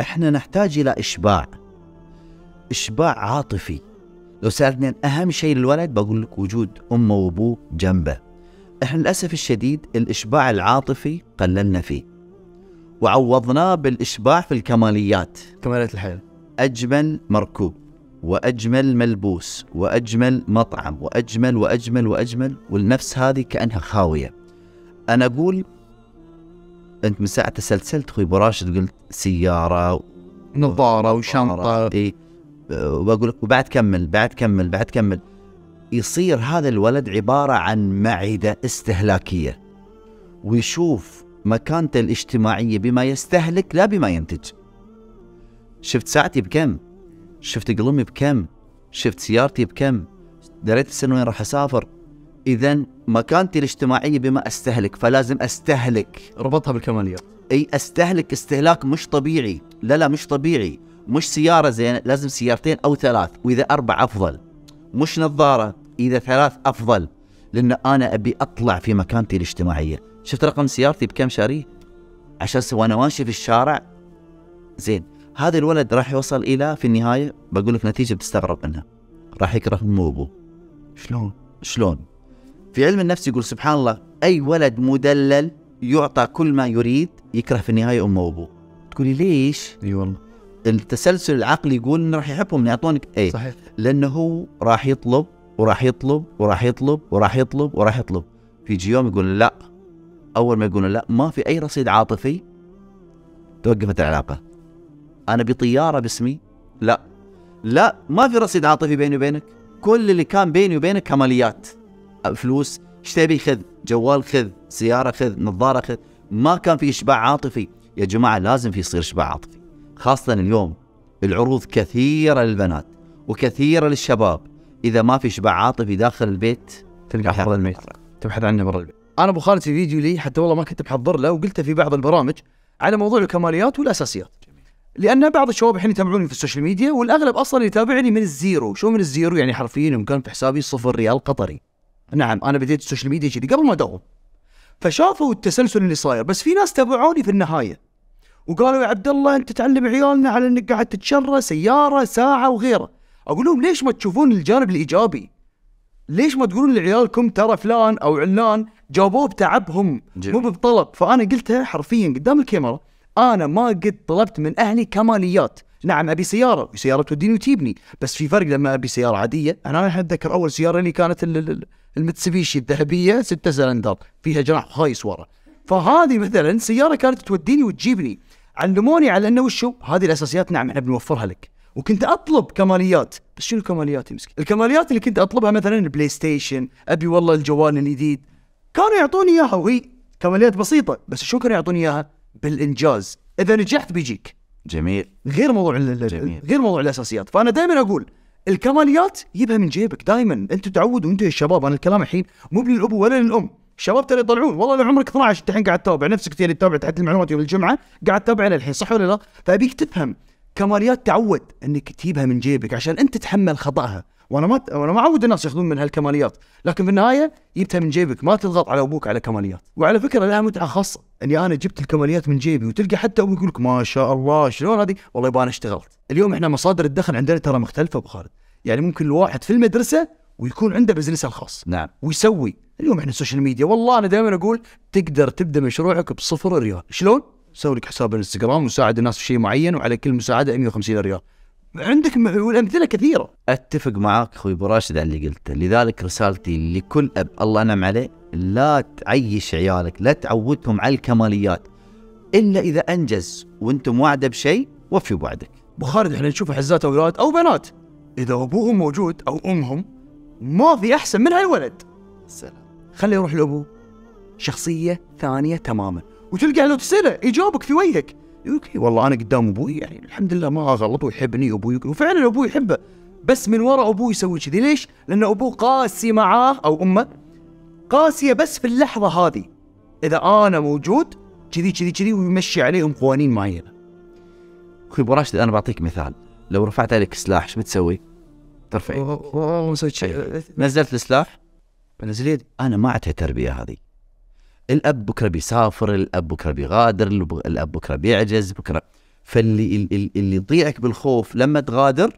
احنا نحتاج الى اشباع اشباع عاطفي لو سالتني اهم شيء للولد بقول لك وجود امه وابوه جنبه احنا للاسف الشديد الاشباع العاطفي قللنا فيه وعوضناه بالاشباع في الكماليات كماليات الحياه اجمل مركوب واجمل ملبوس واجمل مطعم واجمل واجمل واجمل والنفس هذه كانها خاويه انا اقول انت من ساعه تسلسلت اخوي ابو راشد قلت سياره نظاره وشنطه اي واقول لك وبعد كمل بعد كمل بعد كمل يصير هذا الولد عباره عن معده استهلاكيه ويشوف مكانته الاجتماعيه بما يستهلك لا بما ينتج شفت ساعتي بكم شفت قلمي بكم شفت سيارتي بكم دريت السنة وين راح اسافر اذا مكانتي الاجتماعيه بما استهلك فلازم استهلك ربطها بالكماليات اي استهلك استهلاك مش طبيعي لا لا مش طبيعي مش سياره زينه لازم سيارتين او ثلاث واذا اربع افضل مش نظاره اذا ثلاث افضل لان انا ابي اطلع في مكانتي الاجتماعيه شفت رقم سيارتي بكم شاريه عشان وانا ماشي في الشارع زين هذا الولد راح يوصل الى في النهايه بقول لك نتيجه بتستغرب منها راح يكره امه وابوه شلون شلون في علم النفس يقول سبحان الله أي ولد مدلل يعطى كل ما يريد يكره في النهاية أمه وأبوه تقولي ليش؟ اي والله التسلسل العقلي يقول انه راح يحبهم يعطونك اي صحيح لانه هو راح يطلب وراح يطلب وراح يطلب وراح يطلب وراح يطلب في يوم يقول لا اول ما يقول لا ما في اي رصيد عاطفي توقفت العلاقه انا بطياره باسمي لا لا ما في رصيد عاطفي بيني وبينك كل اللي كان بيني وبينك كماليات فلوس ايش تبي خذ جوال خذ سياره خذ نظاره خذ ما كان في اشباع عاطفي يا جماعه لازم في يصير اشباع عاطفي خاصه اليوم العروض كثيره للبنات وكثيره للشباب اذا ما في اشباع عاطفي داخل البيت تلقى برا الميت تبحث عنه برا البيت انا ابو خالد في فيديو لي حتى والله ما كنت محضر له وقلته في بعض البرامج على موضوع الكماليات والاساسيات جميل. لان بعض الشباب الحين يتابعوني في السوشيال ميديا والاغلب اصلا يتابعني من الزيرو شو من الزيرو يعني حرفيا يوم كان في حسابي صفر ريال قطري نعم انا بديت السوشيال ميديا كذي قبل ما ادوم فشافوا التسلسل اللي صاير بس في ناس تابعوني في النهايه وقالوا يا عبد الله انت تعلم عيالنا على انك قاعد تتشرى سياره ساعه وغيره اقول لهم ليش ما تشوفون الجانب الايجابي ليش ما تقولون لعيالكم ترى فلان او علان جابوه بتعبهم مو بطلب فانا قلتها حرفيا قدام الكاميرا انا ما قد طلبت من اهلي كماليات نعم ابي سياره سياره توديني وتجيبني بس في فرق لما ابي سياره عاديه انا اتذكر اول سياره لي كانت المتسبيشي الذهبيه 6 سلندر فيها جناح خايس ورا فهذه مثلا سياره كانت توديني وتجيبني علموني على انه وشو هذه الاساسيات نعم احنا بنوفرها لك وكنت اطلب كماليات بس شنو الكماليات يمسك الكماليات اللي كنت اطلبها مثلا البلاي ستيشن ابي والله الجوال الجديد كانوا يعطوني اياها وهي كماليات بسيطه بس شو كانوا يعطوني اياها بالانجاز اذا نجحت بيجيك جميل غير موضوع جميل. غير موضوع الاساسيات فانا دائما اقول الكماليات جيبها من جيبك دائما انتم تعودوا انتم يا شباب انا الكلام الحين مو للاب ولا للام الشباب ترى يطلعون والله لو عمرك 12 انت الحين قاعد تتابع نفسك تاني تتابع تحت المعلومات يوم الجمعه قاعد تتابع الحين صح ولا لا؟ فابيك تفهم كماليات تعود انك تجيبها من جيبك عشان انت تتحمل خطاها وانا ما وانا ما اعود الناس ياخذون من هالكماليات لكن في النهايه جبتها من جيبك ما تضغط على ابوك على كماليات وعلى فكره لها متعه خاصه اني انا جبت الكماليات من جيبي وتلقى حتى ابوي يقول لك ما شاء الله شلون هذه والله يبا انا اشتغلت اليوم احنا مصادر الدخل عندنا ترى مختلفه ابو خالد يعني ممكن الواحد في المدرسه ويكون عنده بزنسه الخاص نعم ويسوي اليوم احنا السوشيال ميديا والله انا دائما اقول تقدر تبدا مشروعك بصفر ريال شلون سوي لك حساب انستغرام وساعد الناس في شيء معين وعلى كل مساعده 150 ريال عندك والامثله كثيره اتفق معاك اخوي ابو راشد على اللي قلته لذلك رسالتي لكل اب الله انعم عليه لا تعيش عيالك لا تعودهم على الكماليات الا اذا انجز وانتم وعده بشيء وفي وعدك ابو خالد احنا نشوف حزات اولاد او بنات اذا ابوهم موجود او امهم ما في احسن من هالولد سلام خليه يروح لابوه شخصيه ثانيه تماما وتلقى لو تساله يجاوبك في وجهك يقول والله انا قدام ابوي يعني الحمد لله ما غلط ويحبني ابوي وفعلا ابوي يحبه بس من وراء ابوه يسوي كذي ليش؟ لان ابوه قاسي معاه او امه قاسيه بس في اللحظه هذه اذا انا موجود كذي كذي كذي ويمشي عليهم قوانين معينه. اخوي ابو راشد انا بعطيك مثال لو رفعت عليك سلاح شو بتسوي؟ ترفع إيه، نزلت السلاح بنزل يدي انا ما عدتها تربيه هذه الاب بكره بيسافر الاب بكره بيغادر الاب بكره بيعجز بكره فاللي اللي يطيعك بالخوف لما تغادر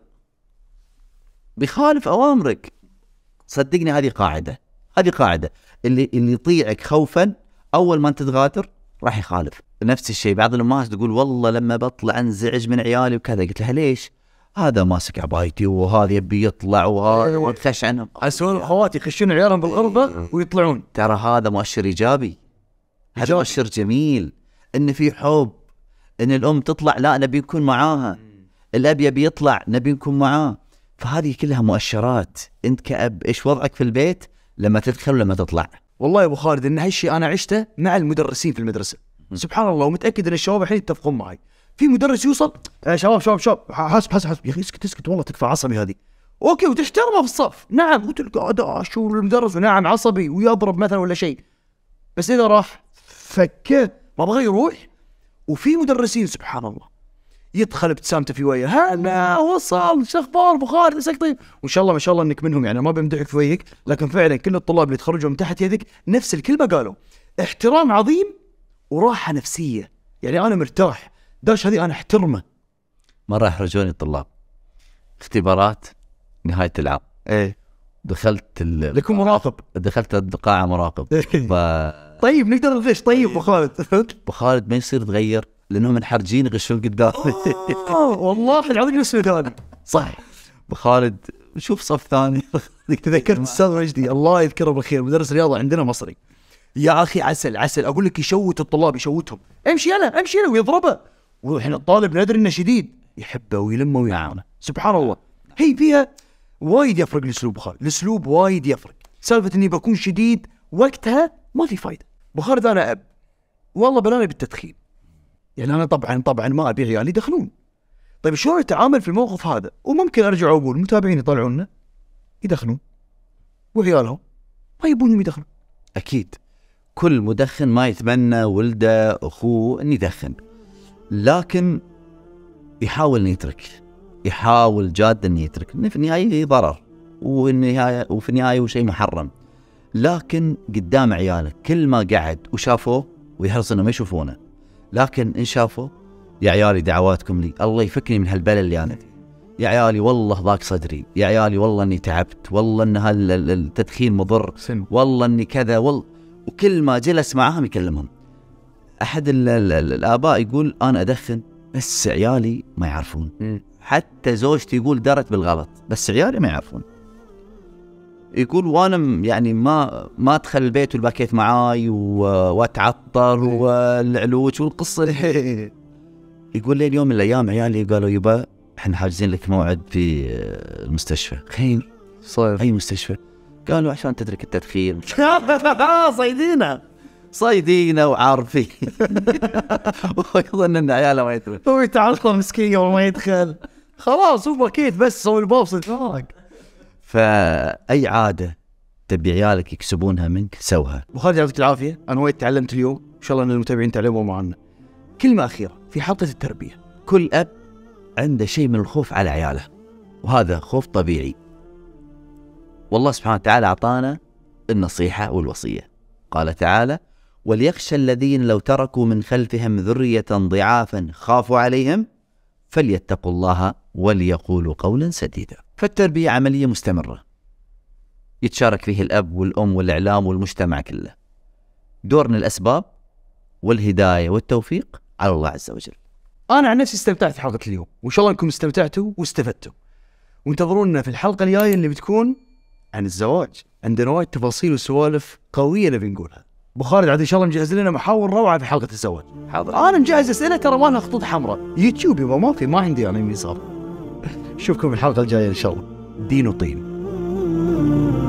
بيخالف اوامرك صدقني هذه قاعده هذه قاعده اللي اللي يطيعك خوفا اول ما انت تغادر راح يخالف نفس الشيء بعض الامهات تقول والله لما بطلع انزعج من عيالي وكذا قلت لها ليش؟ هذا ماسك عبايتي وهذا يبي يطلع وهذا إيه، وابتش عنهم اسوي اخواتي يخشون عيالهم بالغربه إيه. ويطلعون ترى هذا مؤشر ايجابي هذا مؤشر جميل ان في حب ان الام تطلع لا نبي نكون معاها الاب يبي يطلع نبي نكون معاه فهذه كلها مؤشرات انت كاب ايش وضعك في البيت لما تدخل ولما تطلع والله يا ابو خالد ان هالشيء انا عشته مع المدرسين في المدرسه سبحان الله ومتاكد ان الشباب الحين يتفقون معي في مدرس يوصل يا آه، شباب شباب شباب حاسب حاسب حاسب يا اخي اسكت اسكت والله تكفى عصبي هذه اوكي وتحترمه في الصف نعم وتلقى داش والمدرس ونعم عصبي ويضرب مثلا ولا شيء بس اذا راح فكه ما بغى يروح وفي مدرسين سبحان الله يدخل ابتسامته في وجهه هلا وصل شو اخبار ابو خالد عساك طيب وان شاء الله ما شاء الله انك منهم يعني ما بمدحك في وجهك لكن فعلا كل الطلاب اللي تخرجوا من تحت يدك نفس الكلمه قالوا احترام عظيم وراحه نفسيه يعني انا مرتاح داش هذه انا احترمه مره احرجوني الطلاب اختبارات نهايه العام ايه دخلت ال... لكم مراقب دخلت القاعه مراقب إيه. ف... طيب نقدر نغش طيب ابو خالد ابو خالد ما يصير تغير لانهم منحرجين يغشون قدامي آه، والله العظيم نفس ثاني صح ابو خالد شوف صف ثاني تذكرت استاذ مجدي الله يذكره بالخير مدرس رياضه عندنا مصري يا اخي عسل عسل اقول لك يشوت الطلاب يشوتهم امشي انا امشي انا ويضربه واحنا الطالب نادر شديد يحبه ويلمه ويعاونه سبحان الله هي فيها وايد يفرق الاسلوب خالد الاسلوب وايد يفرق سالفه اني بكون شديد وقتها ما في فايده بخالد انا اب والله بلاني بالتدخين يعني انا طبعا طبعا ما ابي عيالي يدخنون طيب شلون اتعامل في الموقف هذا وممكن ارجع واقول المتابعين يطلعوننا يدخنون وعيالهم ما يبونهم يدخنون اكيد كل مدخن ما يتمنى ولده اخوه ان يدخن لكن يحاول انه يترك يحاول جادا انه يترك في النهايه هي ضرر والنهايه وفي النهايه هو شيء محرم لكن قدام عياله كل ما قعد وشافوه ويحرص انه ما يشوفونه لكن ان شافوه يا عيالي دعواتكم لي الله يفكني من هالبلل اللي انا فيه يا عيالي والله ضاق صدري يا عيالي والله اني تعبت والله ان هالتدخين مضر والله اني كذا وال... وكل ما جلس معاهم يكلمهم احد الـ الـ الـ الاباء يقول انا ادخن بس عيالي ما يعرفون م. حتى زوجتي يقول درت بالغلط بس عيالي ما يعرفون يقول وانا يعني ما ما ادخل البيت والباكيت معاي واتعطر إيه. والعلوج والقصه يقول لي اليوم من الايام عيالي قالوا يبا احنا حاجزين لك موعد في المستشفى خير صاير اي مستشفى قالوا عشان تترك التدخين صيدينا صايدينه وعارفين ويظن ان عياله ما يدخل هو يتعلق مسكين وما يدخل خلاص هو اكيد بس سوي البوبس فاي عاده تبي عيالك يكسبونها منك سوها خالد يعطيك العافيه انا وايد تعلمت اليوم ان شاء الله ان المتابعين تعلموا معنا كلمه اخيره في حلقه التربيه كل اب عنده شيء من الخوف على عياله وهذا خوف طبيعي والله سبحانه وتعالى اعطانا النصيحه والوصيه قال تعالى وليخشى الذين لو تركوا من خلفهم ذرية ضعافا خافوا عليهم فليتقوا الله وليقولوا قولا سديدا. فالتربية عملية مستمرة. يتشارك فيه الأب والأم والإعلام والمجتمع كله. دورنا الأسباب والهداية والتوفيق على الله عز وجل. أنا عن نفسي استمتعت في حلقة اليوم، وإن شاء الله أنكم استمتعتوا واستفدتوا. وانتظرونا في الحلقة الجاية اللي بتكون عن الزواج، عندنا وايد تفاصيل وسوالف قوية نبي نقولها. ابو خالد عاد ان شاء الله مجهز لنا محاور روعه في حلقه الزواج حاضر انا مجهز اسئله ترى ما لها خطوط حمراء يوتيوب يبا ما في ما عندي يعني يمين يسار اشوفكم الحلقه الجايه ان شاء الله دين وطين